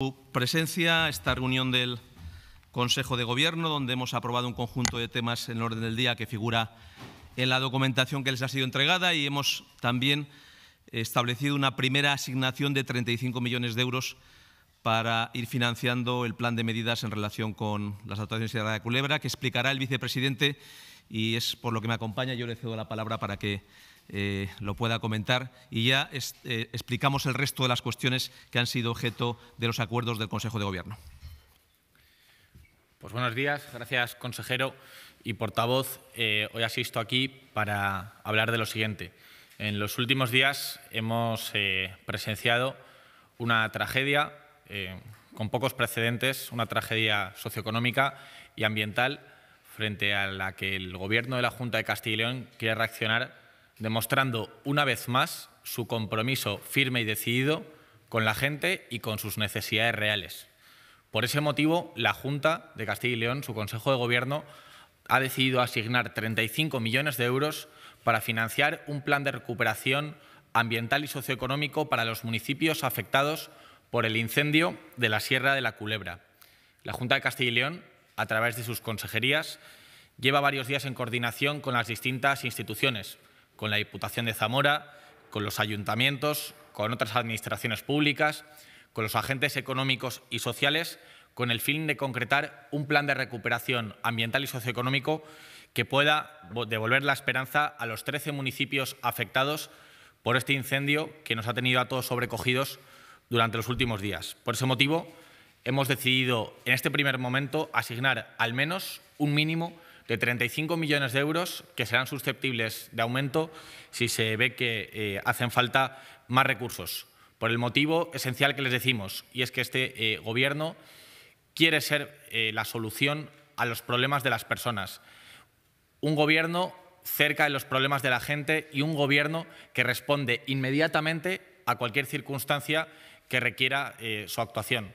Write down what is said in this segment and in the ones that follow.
su presencia, esta reunión del Consejo de Gobierno, donde hemos aprobado un conjunto de temas en el orden del día que figura en la documentación que les ha sido entregada y hemos también establecido una primera asignación de 35 millones de euros para ir financiando el plan de medidas en relación con las actuaciones de la Culebra, que explicará el vicepresidente y es por lo que me acompaña. Yo le cedo la palabra para que eh, lo pueda comentar y ya eh, explicamos el resto de las cuestiones que han sido objeto de los acuerdos del Consejo de Gobierno. Pues buenos días, gracias consejero y portavoz. Eh, hoy asisto aquí para hablar de lo siguiente. En los últimos días hemos presenciado una tragedia con pocos precedentes, una tragedia socioeconómica y ambiental frente a la que el Gobierno de la Junta de Castilla y León quiere reaccionar demostrando una vez más su compromiso firme y decidido con la gente y con sus necesidades reales. Por ese motivo, la Junta de Castilla y León, su Consejo de Gobierno, ha decidido asignar 35 millones de euros para financiar un plan de recuperación ambiental y socioeconómico para los municipios afectados por el incendio de la Sierra de la Culebra. La Junta de Castilla y León, a través de sus consejerías, lleva varios días en coordinación con las distintas instituciones, con la Diputación de Zamora, con los ayuntamientos, con otras administraciones públicas, con los agentes económicos y sociales, con el fin de concretar un plan de recuperación ambiental y socioeconómico que pueda devolver la esperanza a los 13 municipios afectados por este incendio que nos ha tenido a todos sobrecogidos durante los últimos días. Por ese motivo, hemos decidido en este primer momento asignar al menos un mínimo de 35 millones de euros que serán susceptibles de aumento si se ve que eh, hacen falta más recursos, por el motivo esencial que les decimos, y es que este eh, Gobierno quiere ser eh, la solución a los problemas de las personas. Un Gobierno cerca de los problemas de la gente y un Gobierno que responde inmediatamente a cualquier circunstancia que requiera su actuación.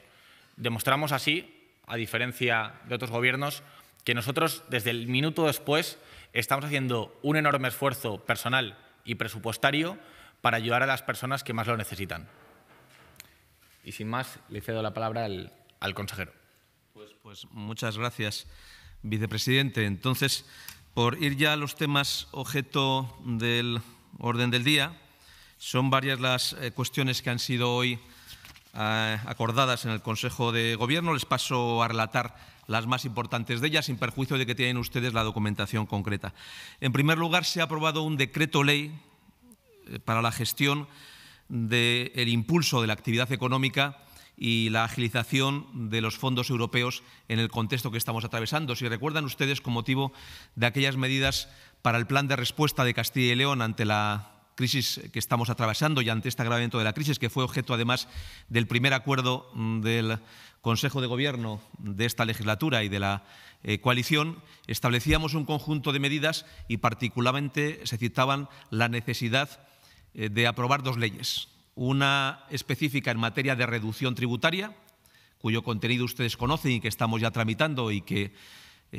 Demostramos así, a diferencia de otros Gobiernos, que nosotros desde el minuto después estamos haciendo un enorme esfuerzo personal y presupuestario para ayudar a las personas que más lo necesitan. Y sin más, le cedo la palabra al, consejero. Pues, pues, muchas gracias, vicepresidente. Entonces, por ir ya a los temas objeto del orden del día, son varias las eh, cuestiones que han sido hoy eh, acordadas en el Consejo de Gobierno. Les paso a relatar las más importantes de ellas, sin perjuicio de que tienen ustedes la documentación concreta. En primer lugar, se ha aprobado un decreto ley eh, para la gestión del impulso de la actividad económica y la agilización de los fondos europeos en el contexto que estamos atravesando. Si recuerdan ustedes, con motivo de aquellas medidas para el plan de respuesta de Castilla y León ante la crisis que estamos atravesando y ante este agravamiento de la crisis, que fue objeto además del primer acuerdo mm, del Consejo de Gobierno de esta legislatura y de la eh, coalición, establecíamos un conjunto de medidas y particularmente se citaban la necesidad eh, de aprobar dos leyes. Una específica en materia de reducción tributaria, cuyo contenido ustedes conocen y que estamos ya tramitando y que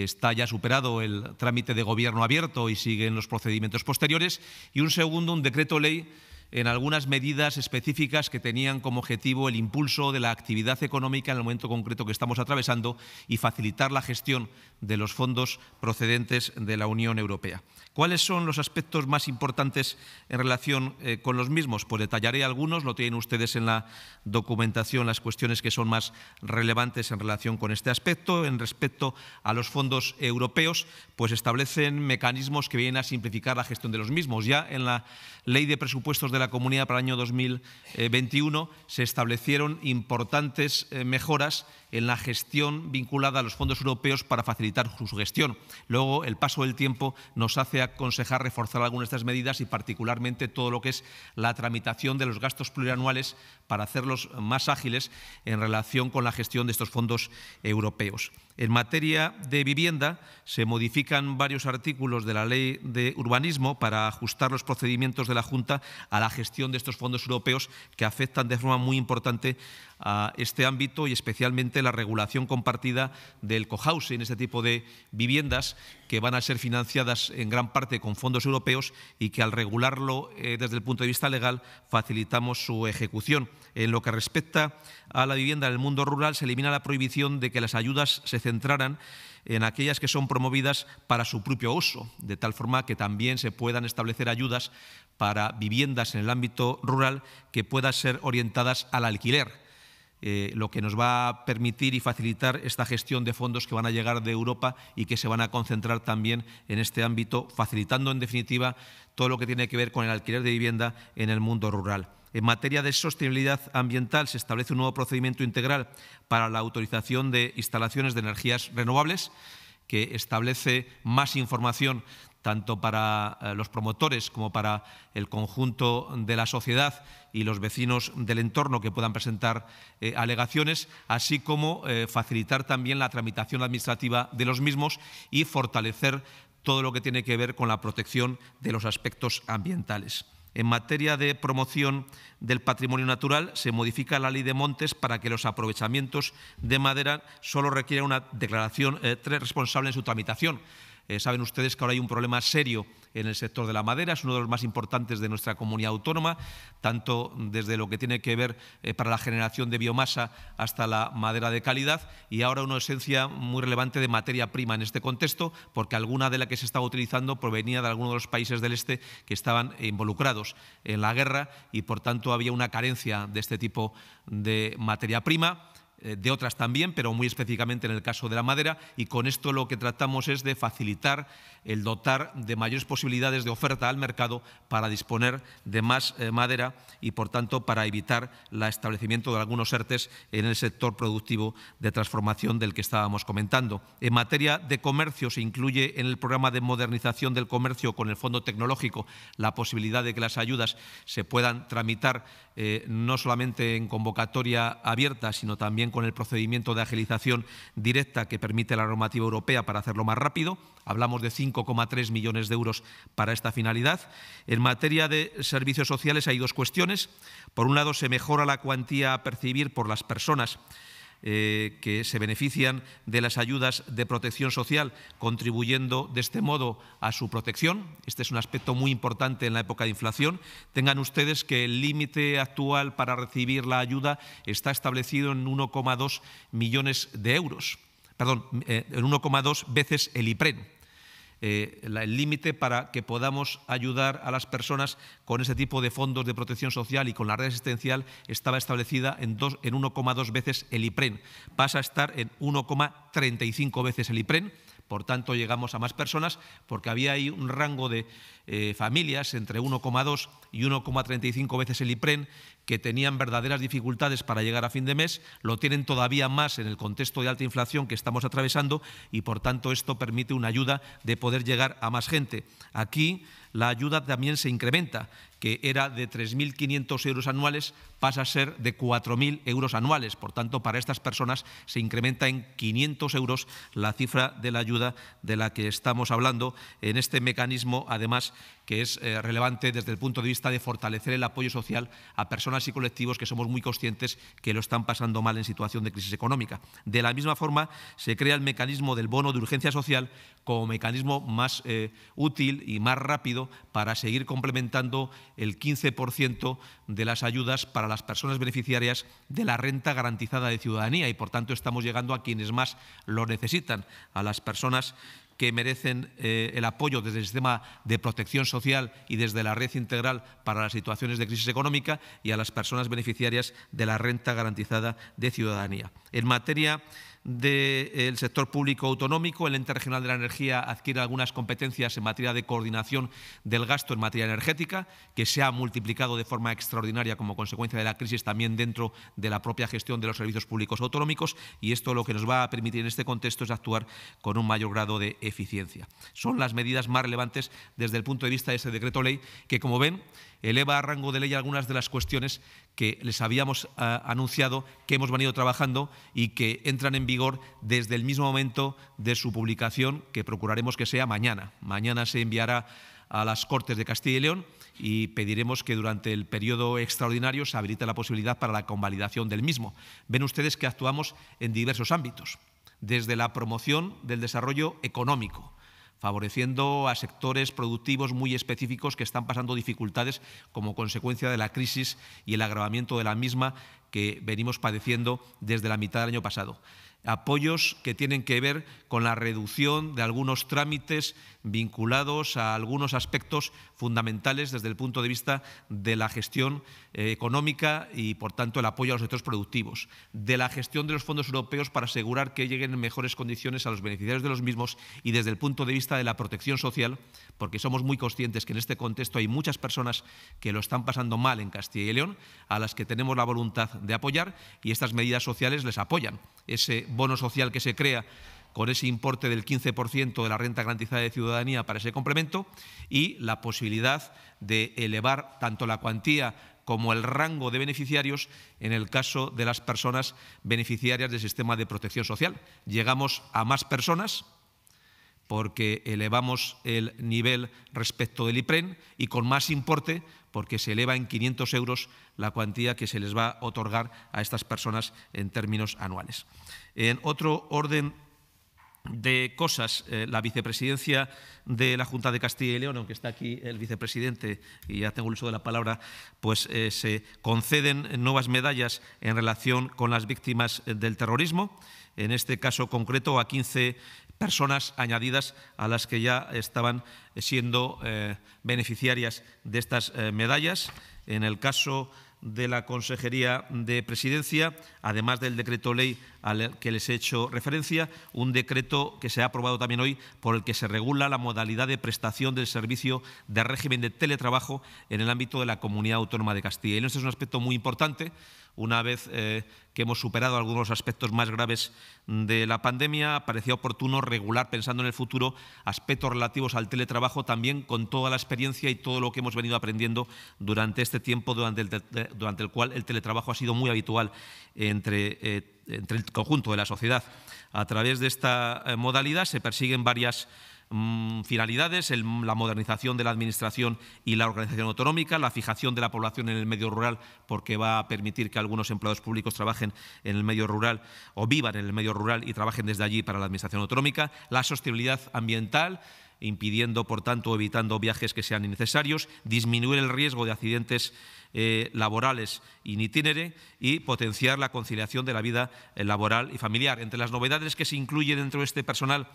está ya superado el trámite de gobierno abierto y siguen los procedimientos posteriores, y un segundo, un decreto ley en algunas medidas específicas que tenían como objetivo el impulso de la actividad económica en el momento concreto que estamos atravesando y facilitar la gestión de los fondos procedentes de la Unión Europea. ¿Cuáles son los aspectos más importantes en relación eh, con los mismos? Pues detallaré algunos, lo tienen ustedes en la documentación, las cuestiones que son más relevantes en relación con este aspecto. En respecto a los fondos europeos, pues establecen mecanismos que vienen a simplificar la gestión de los mismos. Ya en la Ley de Presupuestos de la Comunidad para el año 2021 eh, se establecieron importantes eh, mejoras en la gestión vinculada a los fondos europeos para facilitar su gestión. Luego, el paso del tiempo nos hace aconsejar reforzar algunas de estas medidas y particularmente todo lo que es la tramitación de los gastos plurianuales para hacerlos más ágiles en relación con la gestión de estos fondos europeos. En materia de vivienda, se modifican varios artículos de la Ley de Urbanismo para ajustar los procedimientos de la Junta a la gestión de estos fondos europeos que afectan de forma muy importante a este ámbito y especialmente la regulación compartida del cohousing, este tipo de viviendas que van a ser financiadas en gran parte con fondos europeos y que al regularlo eh, desde el punto de vista legal facilitamos su ejecución. En lo que respecta a la vivienda en el mundo rural, se elimina la prohibición de que las ayudas se centraran en aquellas que son promovidas para su propio uso, de tal forma que también se puedan establecer ayudas para viviendas en el ámbito rural que puedan ser orientadas al alquiler eh, lo que nos va a permitir y facilitar esta gestión de fondos que van a llegar de Europa y que se van a concentrar también en este ámbito, facilitando en definitiva todo lo que tiene que ver con el alquiler de vivienda en el mundo rural. En materia de sostenibilidad ambiental se establece un nuevo procedimiento integral para la autorización de instalaciones de energías renovables que establece más información tanto para eh, los promotores como para el conjunto de la sociedad y los vecinos del entorno que puedan presentar eh, alegaciones, así como eh, facilitar también la tramitación administrativa de los mismos y fortalecer todo lo que tiene que ver con la protección de los aspectos ambientales. En materia de promoción del patrimonio natural, se modifica la ley de montes para que los aprovechamientos de madera solo requieran una declaración responsable en su tramitación eh, saben ustedes que ahora hay un problema serio en el sector de la madera, es uno de los más importantes de nuestra comunidad autónoma, tanto desde lo que tiene que ver eh, para la generación de biomasa hasta la madera de calidad y ahora una esencia muy relevante de materia prima en este contexto, porque alguna de la que se estaba utilizando provenía de algunos de los países del este que estaban involucrados en la guerra y por tanto había una carencia de este tipo de materia prima. Eh, de otras también, pero muy específicamente en el caso de la madera, y con esto lo que tratamos es de facilitar el dotar de mayores posibilidades de oferta al mercado para disponer de más eh, madera y, por tanto, para evitar el establecimiento de algunos ERTES en el sector productivo de transformación del que estábamos comentando. En materia de comercio, se incluye en el programa de modernización del comercio con el Fondo Tecnológico la posibilidad de que las ayudas se puedan tramitar eh, no solamente en convocatoria abierta, sino también con el procedimiento de agilización directa que permite la normativa europea para hacerlo más rápido. Hablamos de 5,3 millones de euros para esta finalidad. En materia de servicios sociales hay dos cuestiones. Por un lado, se mejora la cuantía a percibir por las personas eh, que se benefician de las ayudas de protección social, contribuyendo de este modo a su protección. Este es un aspecto muy importante en la época de inflación. Tengan ustedes que el límite actual para recibir la ayuda está establecido en 1,2 millones de euros, eh, en 1,2 veces el IPREN. Eh, el límite para que podamos ayudar a las personas con ese tipo de fondos de protección social y con la red asistencial estaba establecida en, en 1,2 veces el IPREN. Pasa a estar en 1,35 veces el IPREN. Por tanto, llegamos a más personas porque había ahí un rango de eh, familias entre 1,2 y 1,35 veces el IPREN que tenían verdaderas dificultades para llegar a fin de mes, lo tienen todavía más en el contexto de alta inflación que estamos atravesando y, por tanto, esto permite una ayuda de poder llegar a más gente. Aquí la ayuda también se incrementa que era de 3.500 euros anuales, pasa a ser de 4.000 euros anuales. Por tanto, para estas personas se incrementa en 500 euros la cifra de la ayuda de la que estamos hablando en este mecanismo, además, que es eh, relevante desde el punto de vista de fortalecer el apoyo social a personas y colectivos que somos muy conscientes que lo están pasando mal en situación de crisis económica. De la misma forma, se crea el mecanismo del bono de urgencia social como mecanismo más eh, útil y más rápido para seguir complementando el 15% de las ayudas para las personas beneficiarias de la renta garantizada de ciudadanía y, por tanto, estamos llegando a quienes más lo necesitan, a las personas que merecen eh, el apoyo desde el sistema de protección social y desde la red integral para las situaciones de crisis económica y a las personas beneficiarias de la renta garantizada de ciudadanía. En materia del sector público autonómico. El ente regional de la energía adquiere algunas competencias en materia de coordinación del gasto en materia energética, que se ha multiplicado de forma extraordinaria como consecuencia de la crisis también dentro de la propia gestión de los servicios públicos autonómicos. Y esto lo que nos va a permitir en este contexto es actuar con un mayor grado de eficiencia. Son las medidas más relevantes desde el punto de vista de ese decreto ley que, como ven, eleva a rango de ley algunas de las cuestiones que les habíamos ah, anunciado, que hemos venido trabajando y que entran en vigor desde el mismo momento de su publicación, que procuraremos que sea mañana. Mañana se enviará a las Cortes de Castilla y León y pediremos que durante el periodo extraordinario se habilite la posibilidad para la convalidación del mismo. Ven ustedes que actuamos en diversos ámbitos, desde la promoción del desarrollo económico, favoreciendo a sectores productivos muy específicos que están pasando dificultades como consecuencia de la crisis y el agravamiento de la misma que venimos padeciendo desde la mitad del año pasado apoyos que tienen que ver con la reducción de algunos trámites vinculados a algunos aspectos fundamentales desde el punto de vista de la gestión eh, económica y, por tanto, el apoyo a los sectores productivos, de la gestión de los fondos europeos para asegurar que lleguen en mejores condiciones a los beneficiarios de los mismos y desde el punto de vista de la protección social, porque somos muy conscientes que en este contexto hay muchas personas que lo están pasando mal en Castilla y León, a las que tenemos la voluntad de apoyar y estas medidas sociales les apoyan ese bono social que se crea con ese importe del 15% de la renta garantizada de ciudadanía para ese complemento y la posibilidad de elevar tanto la cuantía como el rango de beneficiarios en el caso de las personas beneficiarias del sistema de protección social. Llegamos a más personas porque elevamos el nivel respecto del IPREN y con más importe porque se eleva en 500 euros la cuantía que se les va a otorgar a estas personas en términos anuales. En otro orden de cosas, eh, la vicepresidencia de la Junta de Castilla y León, aunque está aquí el vicepresidente y ya tengo el uso de la palabra, pues eh, se conceden nuevas medallas en relación con las víctimas del terrorismo en este caso concreto a 15 personas añadidas a las que ya estaban eh, siendo eh, beneficiarias de estas eh, medallas. En el caso de la Consejería de Presidencia, además del decreto ley al que les he hecho referencia, un decreto que se ha aprobado también hoy por el que se regula la modalidad de prestación del servicio de régimen de teletrabajo en el ámbito de la Comunidad Autónoma de Castilla. Y este es un aspecto muy importante. Una vez eh, que hemos superado algunos aspectos más graves de la pandemia, parecía oportuno regular, pensando en el futuro, aspectos relativos al teletrabajo también con toda la experiencia y todo lo que hemos venido aprendiendo durante este tiempo, durante el, durante el cual el teletrabajo ha sido muy habitual entre eh, entre el conjunto de la sociedad. A través de esta eh, modalidad se persiguen varias mm, finalidades, la modernización de la Administración y la organización autonómica, la fijación de la población en el medio rural, porque va a permitir que algunos empleados públicos trabajen en el medio rural o vivan en el medio rural y trabajen desde allí para la Administración autonómica, la sostenibilidad ambiental impidiendo, por tanto, evitando viajes que sean innecesarios, disminuir el riesgo de accidentes eh, laborales in itinere y potenciar la conciliación de la vida eh, laboral y familiar. Entre las novedades que se incluye dentro de este personal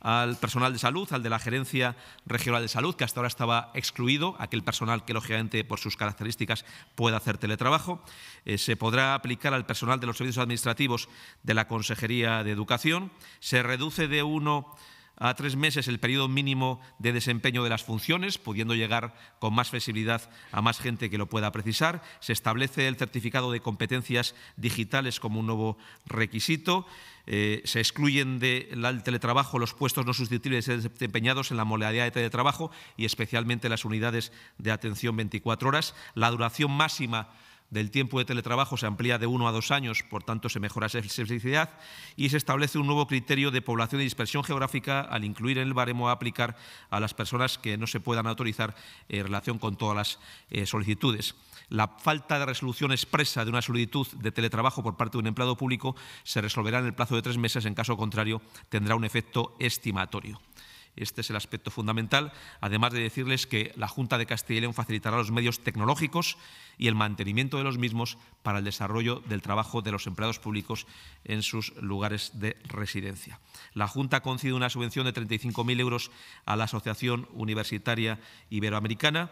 al personal de salud, al de la Gerencia Regional de Salud, que hasta ahora estaba excluido, aquel personal que, lógicamente, por sus características puede hacer teletrabajo. Eh, se podrá aplicar al personal de los servicios administrativos de la Consejería de Educación. Se reduce de uno a tres meses el periodo mínimo de desempeño de las funciones, pudiendo llegar con más flexibilidad a más gente que lo pueda precisar. Se establece el certificado de competencias digitales como un nuevo requisito. Eh, se excluyen del teletrabajo los puestos no susceptibles de desempeñados en la modalidad de teletrabajo y especialmente las unidades de atención 24 horas. La duración máxima del tiempo de teletrabajo se amplía de uno a dos años, por tanto se mejora esa flexibilidad y se establece un nuevo criterio de población y dispersión geográfica al incluir en el baremo a aplicar a las personas que no se puedan autorizar en relación con todas las eh, solicitudes. La falta de resolución expresa de una solicitud de teletrabajo por parte de un empleado público se resolverá en el plazo de tres meses, en caso contrario tendrá un efecto estimatorio. Este es el aspecto fundamental, además de decirles que la Junta de Castilla y León facilitará los medios tecnológicos y el mantenimiento de los mismos para el desarrollo del trabajo de los empleados públicos en sus lugares de residencia. La Junta concede una subvención de 35.000 euros a la Asociación Universitaria Iberoamericana.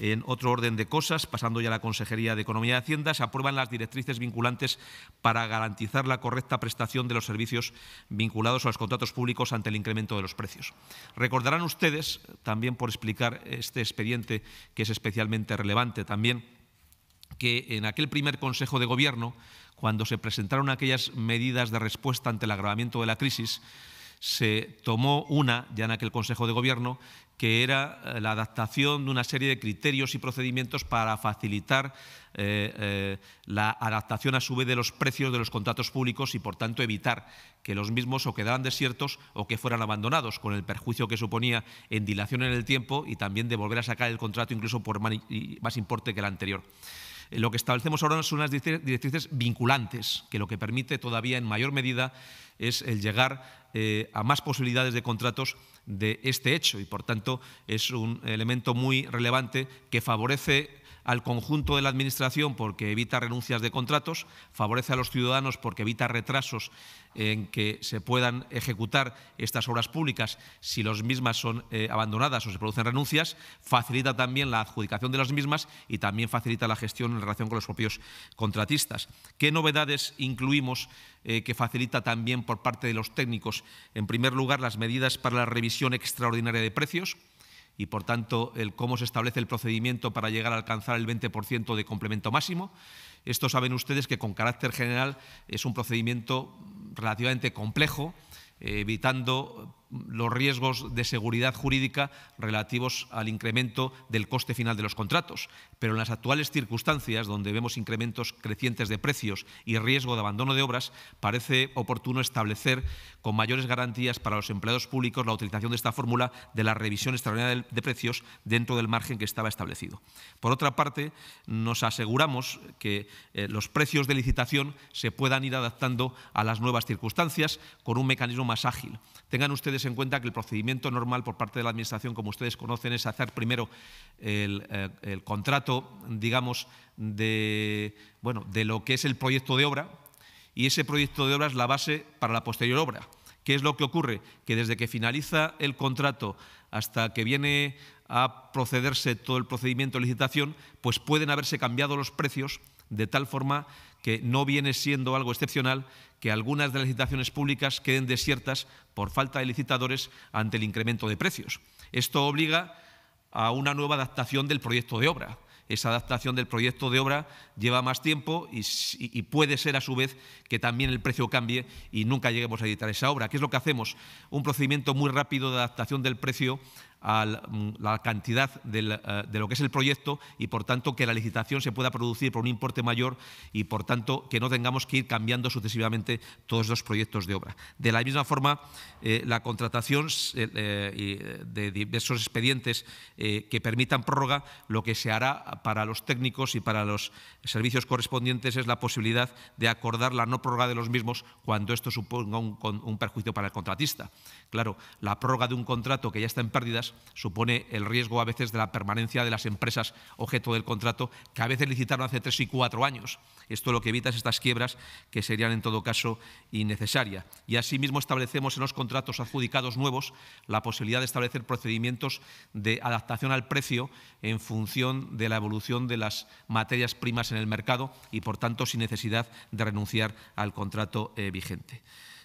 En otro orden de cosas, pasando ya a la Consejería de Economía y Hacienda, se aprueban las directrices vinculantes para garantizar la correcta prestación de los servicios vinculados a los contratos públicos ante el incremento de los precios. Recordarán ustedes, también por explicar este expediente que es especialmente relevante también, que en aquel primer Consejo de Gobierno, cuando se presentaron aquellas medidas de respuesta ante el agravamiento de la crisis, se tomó una, ya en aquel Consejo de Gobierno, que era eh, la adaptación de una serie de criterios y procedimientos para facilitar eh, eh, la adaptación a su vez de los precios de los contratos públicos y, por tanto, evitar que los mismos o quedaran desiertos o que fueran abandonados, con el perjuicio que suponía en dilación en el tiempo y también de volver a sacar el contrato incluso por más importe que el anterior. Eh, lo que establecemos ahora son unas directrices vinculantes, que lo que permite todavía en mayor medida es el llegar eh, a más posibilidades de contratos de este hecho y, por tanto, es un elemento muy relevante que favorece al conjunto de la Administración porque evita renuncias de contratos, favorece a los ciudadanos porque evita retrasos en que se puedan ejecutar estas obras públicas si las mismas son eh, abandonadas o se producen renuncias, facilita también la adjudicación de las mismas y también facilita la gestión en relación con los propios contratistas. ¿Qué novedades incluimos eh, que facilita también por parte de los técnicos? En primer lugar, las medidas para la revisión extraordinaria de precios y, por tanto, el cómo se establece el procedimiento para llegar a alcanzar el 20% de complemento máximo. Esto saben ustedes que con carácter general es un procedimiento relativamente complejo, eh, evitando los riesgos de seguridad jurídica relativos al incremento del coste final de los contratos. Pero en las actuales circunstancias, donde vemos incrementos crecientes de precios y riesgo de abandono de obras, parece oportuno establecer con mayores garantías para los empleados públicos la utilización de esta fórmula de la revisión extraordinaria de precios dentro del margen que estaba establecido. Por otra parte, nos aseguramos que eh, los precios de licitación se puedan ir adaptando a las nuevas circunstancias con un mecanismo más ágil. Tengan ustedes en cuenta que el procedimiento normal por parte de la Administración, como ustedes conocen, es hacer primero eh, el, contrato, digamos, de, bueno, de lo que es el proyecto de obra, y ese proyecto de obra es la base para la posterior obra. ¿Qué es lo que ocurre? Que desde que finaliza el contrato hasta que viene a procederse todo el procedimiento de licitación, pues pueden haberse cambiado los precios de tal forma que no viene siendo algo excepcional que algunas de las licitaciones públicas queden desiertas por falta de licitadores ante el incremento de precios. Esto obliga a una nueva adaptación del proyecto de obra. Esa adaptación del proyecto de obra lleva más tiempo y, puede ser, a su vez, que también el precio cambie y nunca lleguemos a editar esa obra. ¿Qué es lo que hacemos? Un procedimiento muy rápido de adaptación del precio a mm, la cantidad eh, de lo que es el proyecto y, por tanto, que la licitación se pueda producir por un importe mayor y, por tanto, que no tengamos que ir cambiando sucesivamente todos los proyectos de obra. De la misma forma, eh, la contratación eh, de diversos expedientes que permitan prórroga, lo que se hará para los técnicos y para los servicios correspondientes es la posibilidad de acordar la no prórroga de los mismos cuando esto suponga un perjuicio para el contratista. Claro, la prórroga de un contrato que ya está en pérdidas supone el riesgo a veces de la permanencia de las empresas objeto del contrato, que a veces licitaron hace tres y cuatro años. Esto lo que evita estas quiebras que serían en todo caso innecesarias. Y asimismo establecemos en los contratos adjudicados nuevos la posibilidad de establecer procedimientos de adaptación al precio en función de la evolución de las materias primas en el mercado y, por tanto, sin necesidad de renunciar al contrato eh, vigente.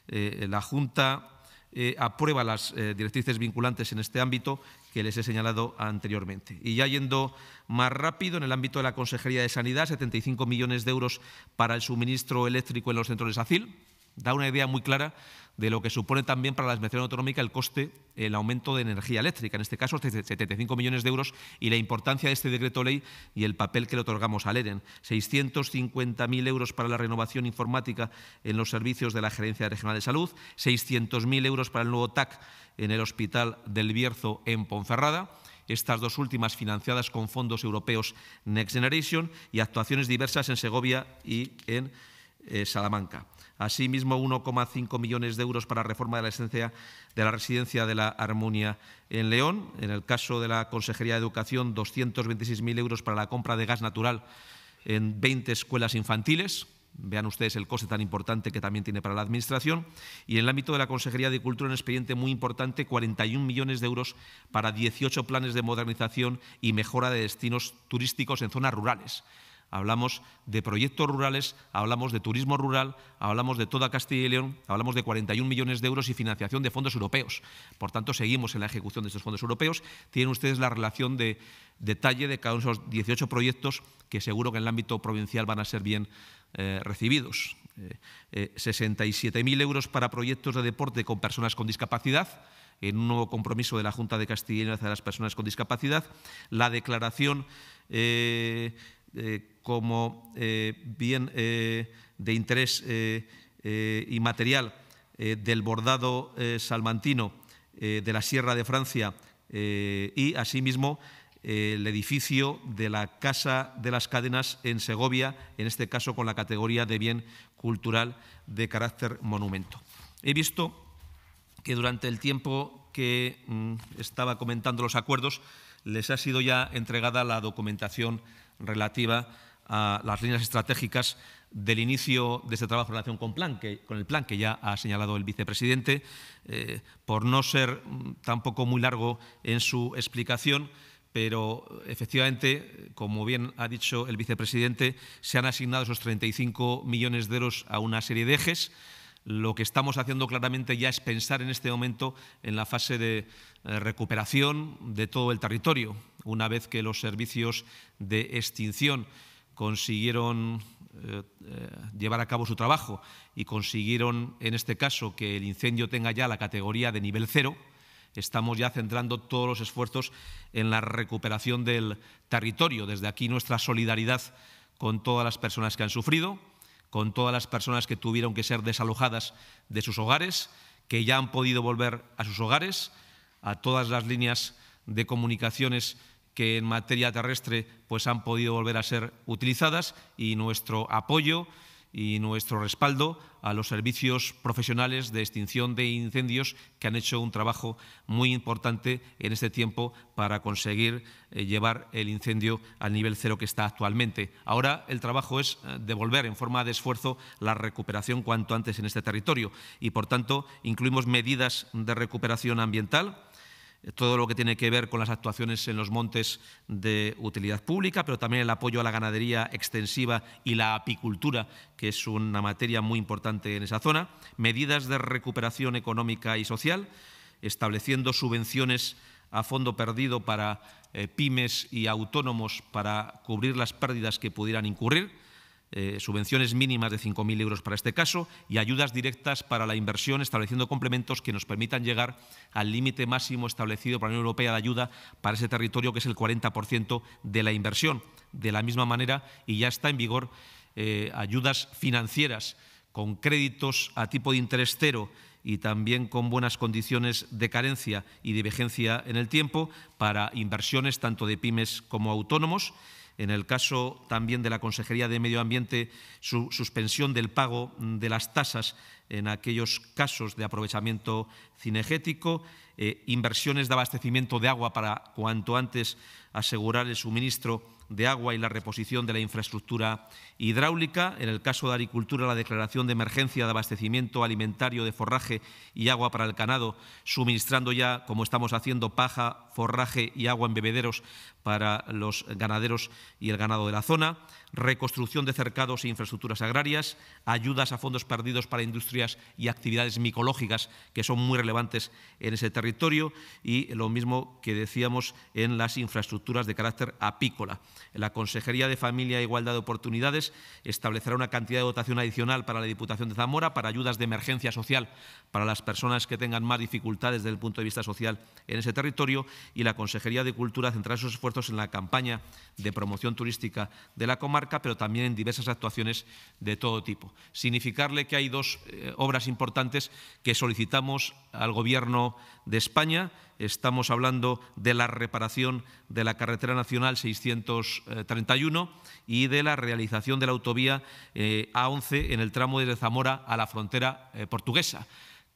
Eh, la Junta eh, aprueba las eh, directrices vinculantes en este ámbito que les he señalado anteriormente. Y ya yendo más rápido, en el ámbito de la Consejería de Sanidad, 75 millones de euros para el suministro eléctrico en los centros de SACIL, Da una idea muy clara de lo que supone también para la Administración Autonómica el coste, el aumento de energía eléctrica, en este caso 75 millones de euros, y la importancia de este decreto ley y el papel que le otorgamos al EREN. 650.000 euros para la renovación informática en los servicios de la Gerencia Regional de Salud, 600.000 euros para el nuevo TAC en el Hospital del Bierzo en Ponferrada estas dos últimas financiadas con fondos europeos Next Generation y actuaciones diversas en Segovia y en eh, Salamanca. Asimismo, 1,5 millones de euros para reforma de la esencia de la residencia de la Armonia en León. En el caso de la Consejería de Educación, 226.000 euros para la compra de gas natural en 20 escuelas infantiles. Vean ustedes el coste tan importante que también tiene para la Administración. Y en el ámbito de la Consejería de Cultura, un expediente muy importante, 41 millones de euros para 18 planes de modernización y mejora de destinos turísticos en zonas rurales hablamos de proyectos rurales, hablamos de turismo rural, hablamos de toda Castilla y León, hablamos de 41 millones de euros y financiación de fondos europeos. Por tanto, seguimos en la ejecución de estos fondos europeos. Tienen ustedes la relación de detalle de cada uno de esos 18 proyectos que seguro que en el ámbito provincial van a ser bien eh, recibidos. 67.000 eh, eh, euros para proyectos de deporte con personas con discapacidad en un nuevo compromiso de la Junta de Castilla y León hacia las personas con discapacidad, la declaración eh, como eh, bien eh, de interés inmaterial del bordado salmantino de la Sierra de Francia y, asimismo, el edificio de la Casa de las Cadenas en Segovia, en este caso con la categoría de bien cultural de carácter monumento. He visto que durante el tiempo que mm, estaba comentando los acuerdos les ha sido ya entregada la documentación relativa a las líneas estratégicas del inicio de este trabajo en relación con, el plan que ya ha señalado el vicepresidente. Eh, por no ser mm, tampoco muy largo en su explicación, pero efectivamente, como bien ha dicho el vicepresidente, se han asignado esos 35 millones de euros a una serie de ejes. Lo que estamos haciendo claramente ya es pensar en este momento en la fase de eh, recuperación de todo el territorio, una vez que los servicios de extinción consiguieron eh, eh, llevar a cabo su trabajo y consiguieron, en este caso, que el incendio tenga ya la categoría de nivel cero, estamos ya centrando todos los esfuerzos en la recuperación del territorio. Desde aquí nuestra solidaridad con todas las personas que han sufrido, con todas las personas que tuvieron que ser desalojadas de sus hogares, que ya han podido volver a sus hogares a todas las líneas de comunicaciones que en materia terrestre pues, han podido volver a ser utilizadas y nuestro apoyo y nuestro respaldo a los servicios profesionales de extinción de incendios que han hecho un trabajo muy importante en este tiempo para conseguir eh, llevar el incendio al nivel cero que está actualmente. Ahora el trabajo es eh, devolver en forma de esfuerzo la recuperación cuanto antes en este territorio y, por tanto, incluimos medidas de recuperación ambiental eh, todo lo que tiene que ver con las actuaciones en los montes de utilidad pública, pero también el apoyo a la ganadería extensiva y la apicultura, que es una materia muy importante en esa zona, medidas de recuperación económica y social, estableciendo subvenciones a fondo perdido para eh, pymes y autónomos para cubrir las pérdidas que pudieran incurrir eh, subvenciones mínimas de 5.000 euros para este caso y ayudas directas para la inversión, estableciendo complementos que nos permitan llegar al límite máximo establecido por la Unión Europea de ayuda para ese territorio, que es el 40% de la inversión. De la misma manera, y ya está en vigor eh, ayudas financieras con créditos a tipo de interés cero y también con buenas condiciones de carencia y de vigencia en el tiempo para inversiones tanto de pymes como autónomos en el caso también de la Consejería de Medio Ambiente, su suspensión del pago de las tasas en aquellos casos de aprovechamiento cinegético, eh, inversiones de abastecimiento de agua para cuanto antes asegurar el suministro de agua y la reposición de la infraestructura hidráulica, en el caso de agricultura la declaración de emergencia de abastecimiento alimentario de forraje y agua para el ganado, suministrando ya, como estamos haciendo, paja, forraje y agua en bebederos para los ganaderos y el ganado de la zona, reconstrucción de cercados e infraestructuras agrarias, ayudas a fondos perdidos para industrias y actividades micológicas que son muy relevantes en ese territorio y lo mismo que decíamos en las infraestructuras de carácter apícola. La Consejería de Familia e Igualdad de Oportunidades establecerá una cantidad de dotación adicional para la Diputación de Zamora para ayudas de emergencia social para las personas que tengan más dificultades desde el punto de vista social en ese territorio y la Consejería de Cultura centrará sus esfuerzos en la campaña de promoción turística de la comarca pero también en diversas actuaciones de todo tipo. Significarle que hay dos eh, obras importantes que solicitamos al Gobierno de España. Estamos hablando de la reparación de la carretera nacional 631 eh, y de la realización de la autovía eh, A11 en el tramo desde Zamora a la frontera portuguesa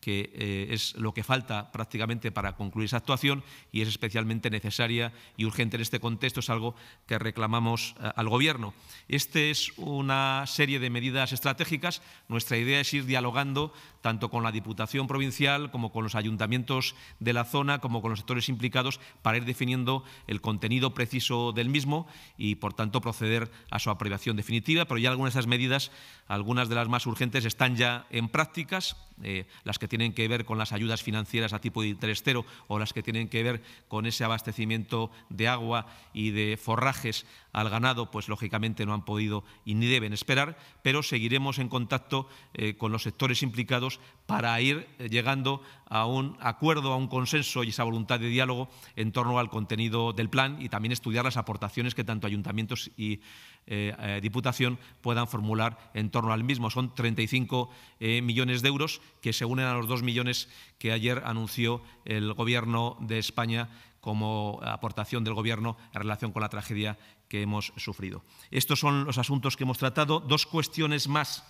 que eh, es lo que falta prácticamente para concluir esa actuación y es especialmente necesaria y urgente en este contexto, es algo que reclamamos eh, al Gobierno. Esta es una serie de medidas estratégicas. Nuestra idea es ir dialogando tanto con la Diputación Provincial como con los ayuntamientos de la zona, como con los sectores implicados, para ir definiendo el contenido preciso del mismo y, por tanto, proceder a su aprobación definitiva. Pero ya algunas de esas medidas algunas de las más urgentes están ya en prácticas, eh, las que tienen que ver con las ayudas financieras a tipo de interés cero o las que tienen que ver con ese abastecimiento de agua y de forrajes al ganado, pues lógicamente no han podido y ni deben esperar, pero seguiremos en contacto eh, con los sectores implicados para ir eh, llegando a un acuerdo, a un consenso y esa voluntad de diálogo en torno al contenido del plan y también estudiar las aportaciones que tanto ayuntamientos y eh, eh, Diputación puedan formular en torno al mismo. Son 35 eh, millones de euros que se unen a los 2 millones que ayer anunció el Gobierno de España como aportación del Gobierno en relación con la tragedia que hemos sufrido. Estos son los asuntos que hemos tratado. Dos cuestiones más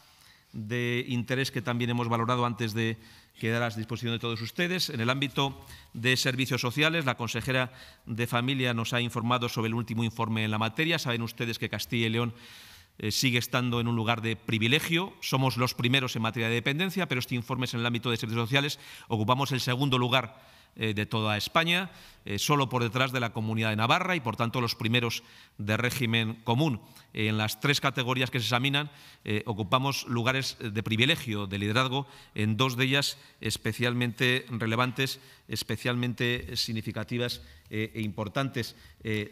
de interés que también hemos valorado antes de quedar a disposición de todos ustedes. En el ámbito de servicios sociales, la consejera de Familia nos ha informado sobre el último informe en la materia. Saben ustedes que Castilla y León eh, sigue estando en un lugar de privilegio. Somos los primeros en materia de dependencia, pero este informe es en el ámbito de servicios sociales. Ocupamos el segundo lugar eh, de toda España, eh, solo por detrás de la Comunidad de Navarra y, por tanto, los primeros de régimen común. Eh, en las tres categorías que se examinan, ocupamos lugares de privilegio, de liderazgo, en dos de ellas especialmente relevantes, especialmente significativas e importantes.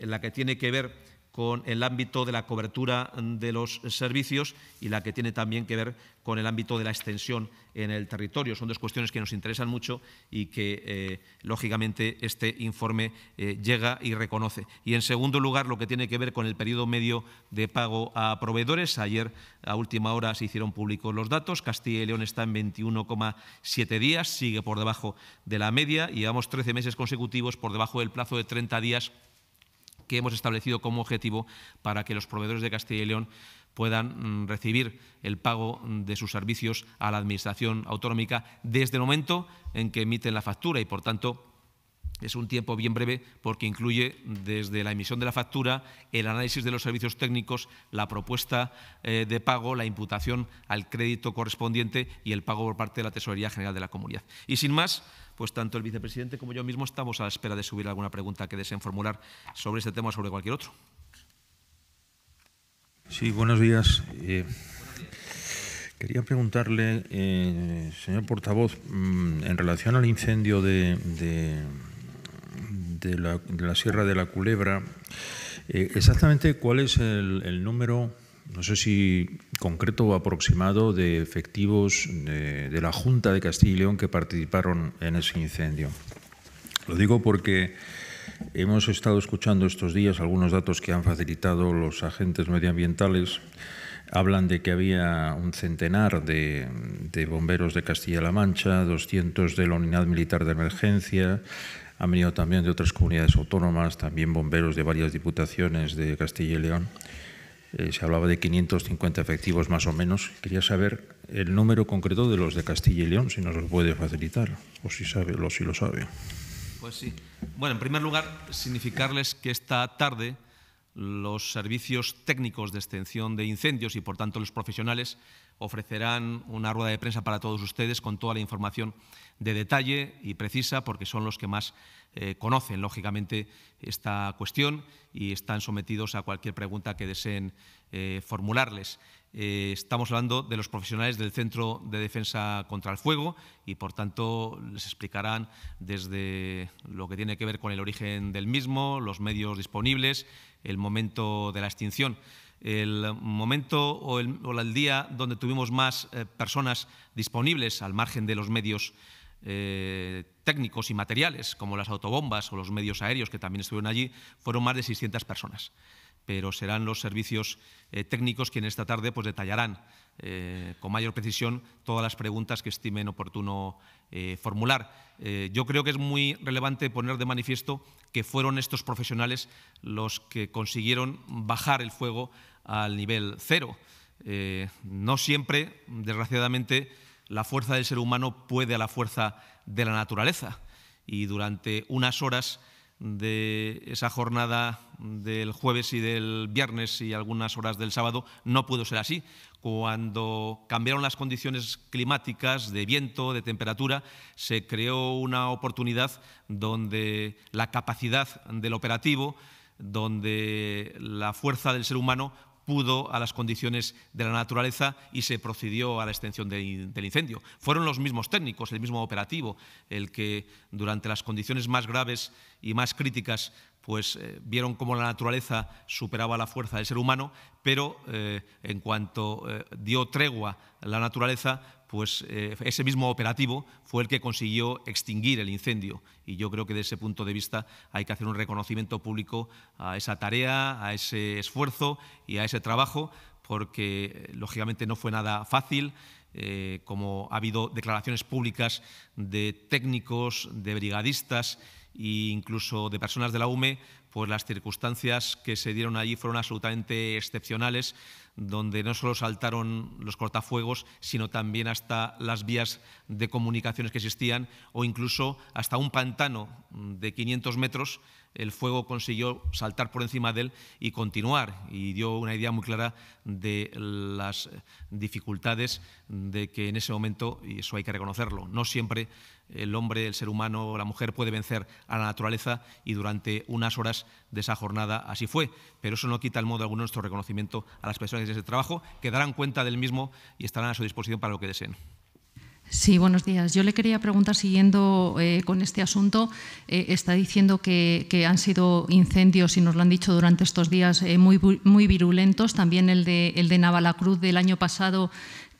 la que tiene que ver con el ámbito de la cobertura de los servicios y la que tiene también que ver con el ámbito de la extensión en el territorio. Son dos cuestiones que nos interesan mucho y que, eh, lógicamente, este informe eh, llega y reconoce. Y, en segundo lugar, lo que tiene que ver con el periodo medio de pago a proveedores. Ayer, a última hora, se hicieron públicos los datos. Castilla y León está en 21,7 días, sigue por debajo de la media y llevamos 13 meses consecutivos por debajo del plazo de 30 días que hemos establecido como objetivo para que los proveedores de Castilla y León puedan mm, recibir el pago de sus servicios a la Administración autonómica desde el momento en que emiten la factura y, por tanto, es un tiempo bien breve porque incluye desde la emisión de la factura, el análisis de los servicios técnicos, la propuesta eh, de pago, la imputación al crédito correspondiente y el pago por parte de la Tesorería General de la Comunidad. Y sin más, pues tanto el vicepresidente como yo mismo estamos a la espera de subir alguna pregunta que deseen formular sobre este tema o sobre cualquier otro. Sí, buenos días. Eh, quería preguntarle, eh, señor portavoz, mm, en relación al incendio de, de la, Sierra de la Culebra, eh, exactamente cuál es el, número, no sé si concreto o aproximado, de efectivos de, la Junta de Castilla y León que participaron en ese incendio. Lo digo porque hemos estado escuchando estos días algunos datos que han facilitado los agentes medioambientales hablan de que había un centenar de, de bomberos de Castilla-La Mancha, 200 de la Unidad Militar de Emergencia, han venido también de otras comunidades autónomas, también bomberos de varias diputaciones de Castilla y León. Eh, se hablaba de 550 efectivos más o menos. Quería saber el número concreto de los de Castilla y León, si nos lo puede facilitar, o si, sabe, o si lo sabe. Pues sí. Bueno, en primer lugar, significarles que esta tarde los servicios técnicos de extensión de incendios y, por tanto, los profesionales ofrecerán una rueda de prensa para todos ustedes con toda la información de detalle y precisa porque son los que más eh, conocen, lógicamente, esta cuestión y están sometidos a cualquier pregunta que deseen eh, formularles. Eh, estamos hablando de los profesionales del Centro de Defensa contra el Fuego y, por tanto, les explicarán desde lo que tiene que ver con el origen del mismo, los medios disponibles, el momento de la extinción el momento o el, día donde tuvimos más personas disponibles al margen de los medios eh, técnicos y materiales, como las autobombas o los medios aéreos que también estuvieron allí, fueron más de 600 personas. Pero serán los servicios eh, técnicos quienes esta tarde pues, detallarán eh, con mayor precisión todas las preguntas que estimen oportuno formular. yo creo que es muy relevante poner de manifiesto que fueron estos profesionales los que consiguieron bajar el fuego al nivel cero. no siempre, desgraciadamente, la fuerza del ser humano puede a la fuerza de la naturaleza. Y durante unas horas de esa jornada del jueves y del viernes y algunas horas del sábado no pudo ser así. Cuando cambiaron las condiciones climáticas de viento, de temperatura, se creó una oportunidad donde la capacidad del operativo, donde la fuerza del ser humano pudo a las condiciones de la naturaleza y se procedió a la extensión del incendio. Fueron los mismos técnicos, el mismo operativo, el que durante las condiciones más graves y más críticas pues eh, vieron cómo la naturaleza superaba la fuerza del ser humano, pero eh, en cuanto eh, dio tregua la naturaleza, pues eh, ese mismo operativo fue el que consiguió extinguir el incendio. Y yo creo que desde ese punto de vista hay que hacer un reconocimiento público a esa tarea, a ese esfuerzo y a ese trabajo, porque eh, lógicamente no fue nada fácil. Eh, como ha habido declaraciones públicas de técnicos, de brigadistas e incluso de personas de la UME pues las circunstancias que se dieron allí fueron absolutamente excepcionales, donde no solo saltaron los cortafuegos, sino también hasta las vías de comunicaciones que existían o incluso hasta un pantano de 500 metros el fuego consiguió saltar por encima de él y continuar. Y dio una idea muy clara de las dificultades de que en ese momento, y eso hay que reconocerlo, no siempre el hombre, el ser humano, la mujer puede vencer a la naturaleza y durante unas horas de esa jornada así fue. Pero eso no quita el modo alguno nuestro reconocimiento a las personas de ese trabajo, que darán cuenta del mismo y estarán a su disposición para lo que deseen. Sí, buenos días. Yo le quería preguntar, siguiendo eh, con este asunto, eh, está diciendo que, han sido incendios, y nos lo han dicho durante estos días, eh, muy, muy virulentos. También el de, el de Navalacruz del año pasado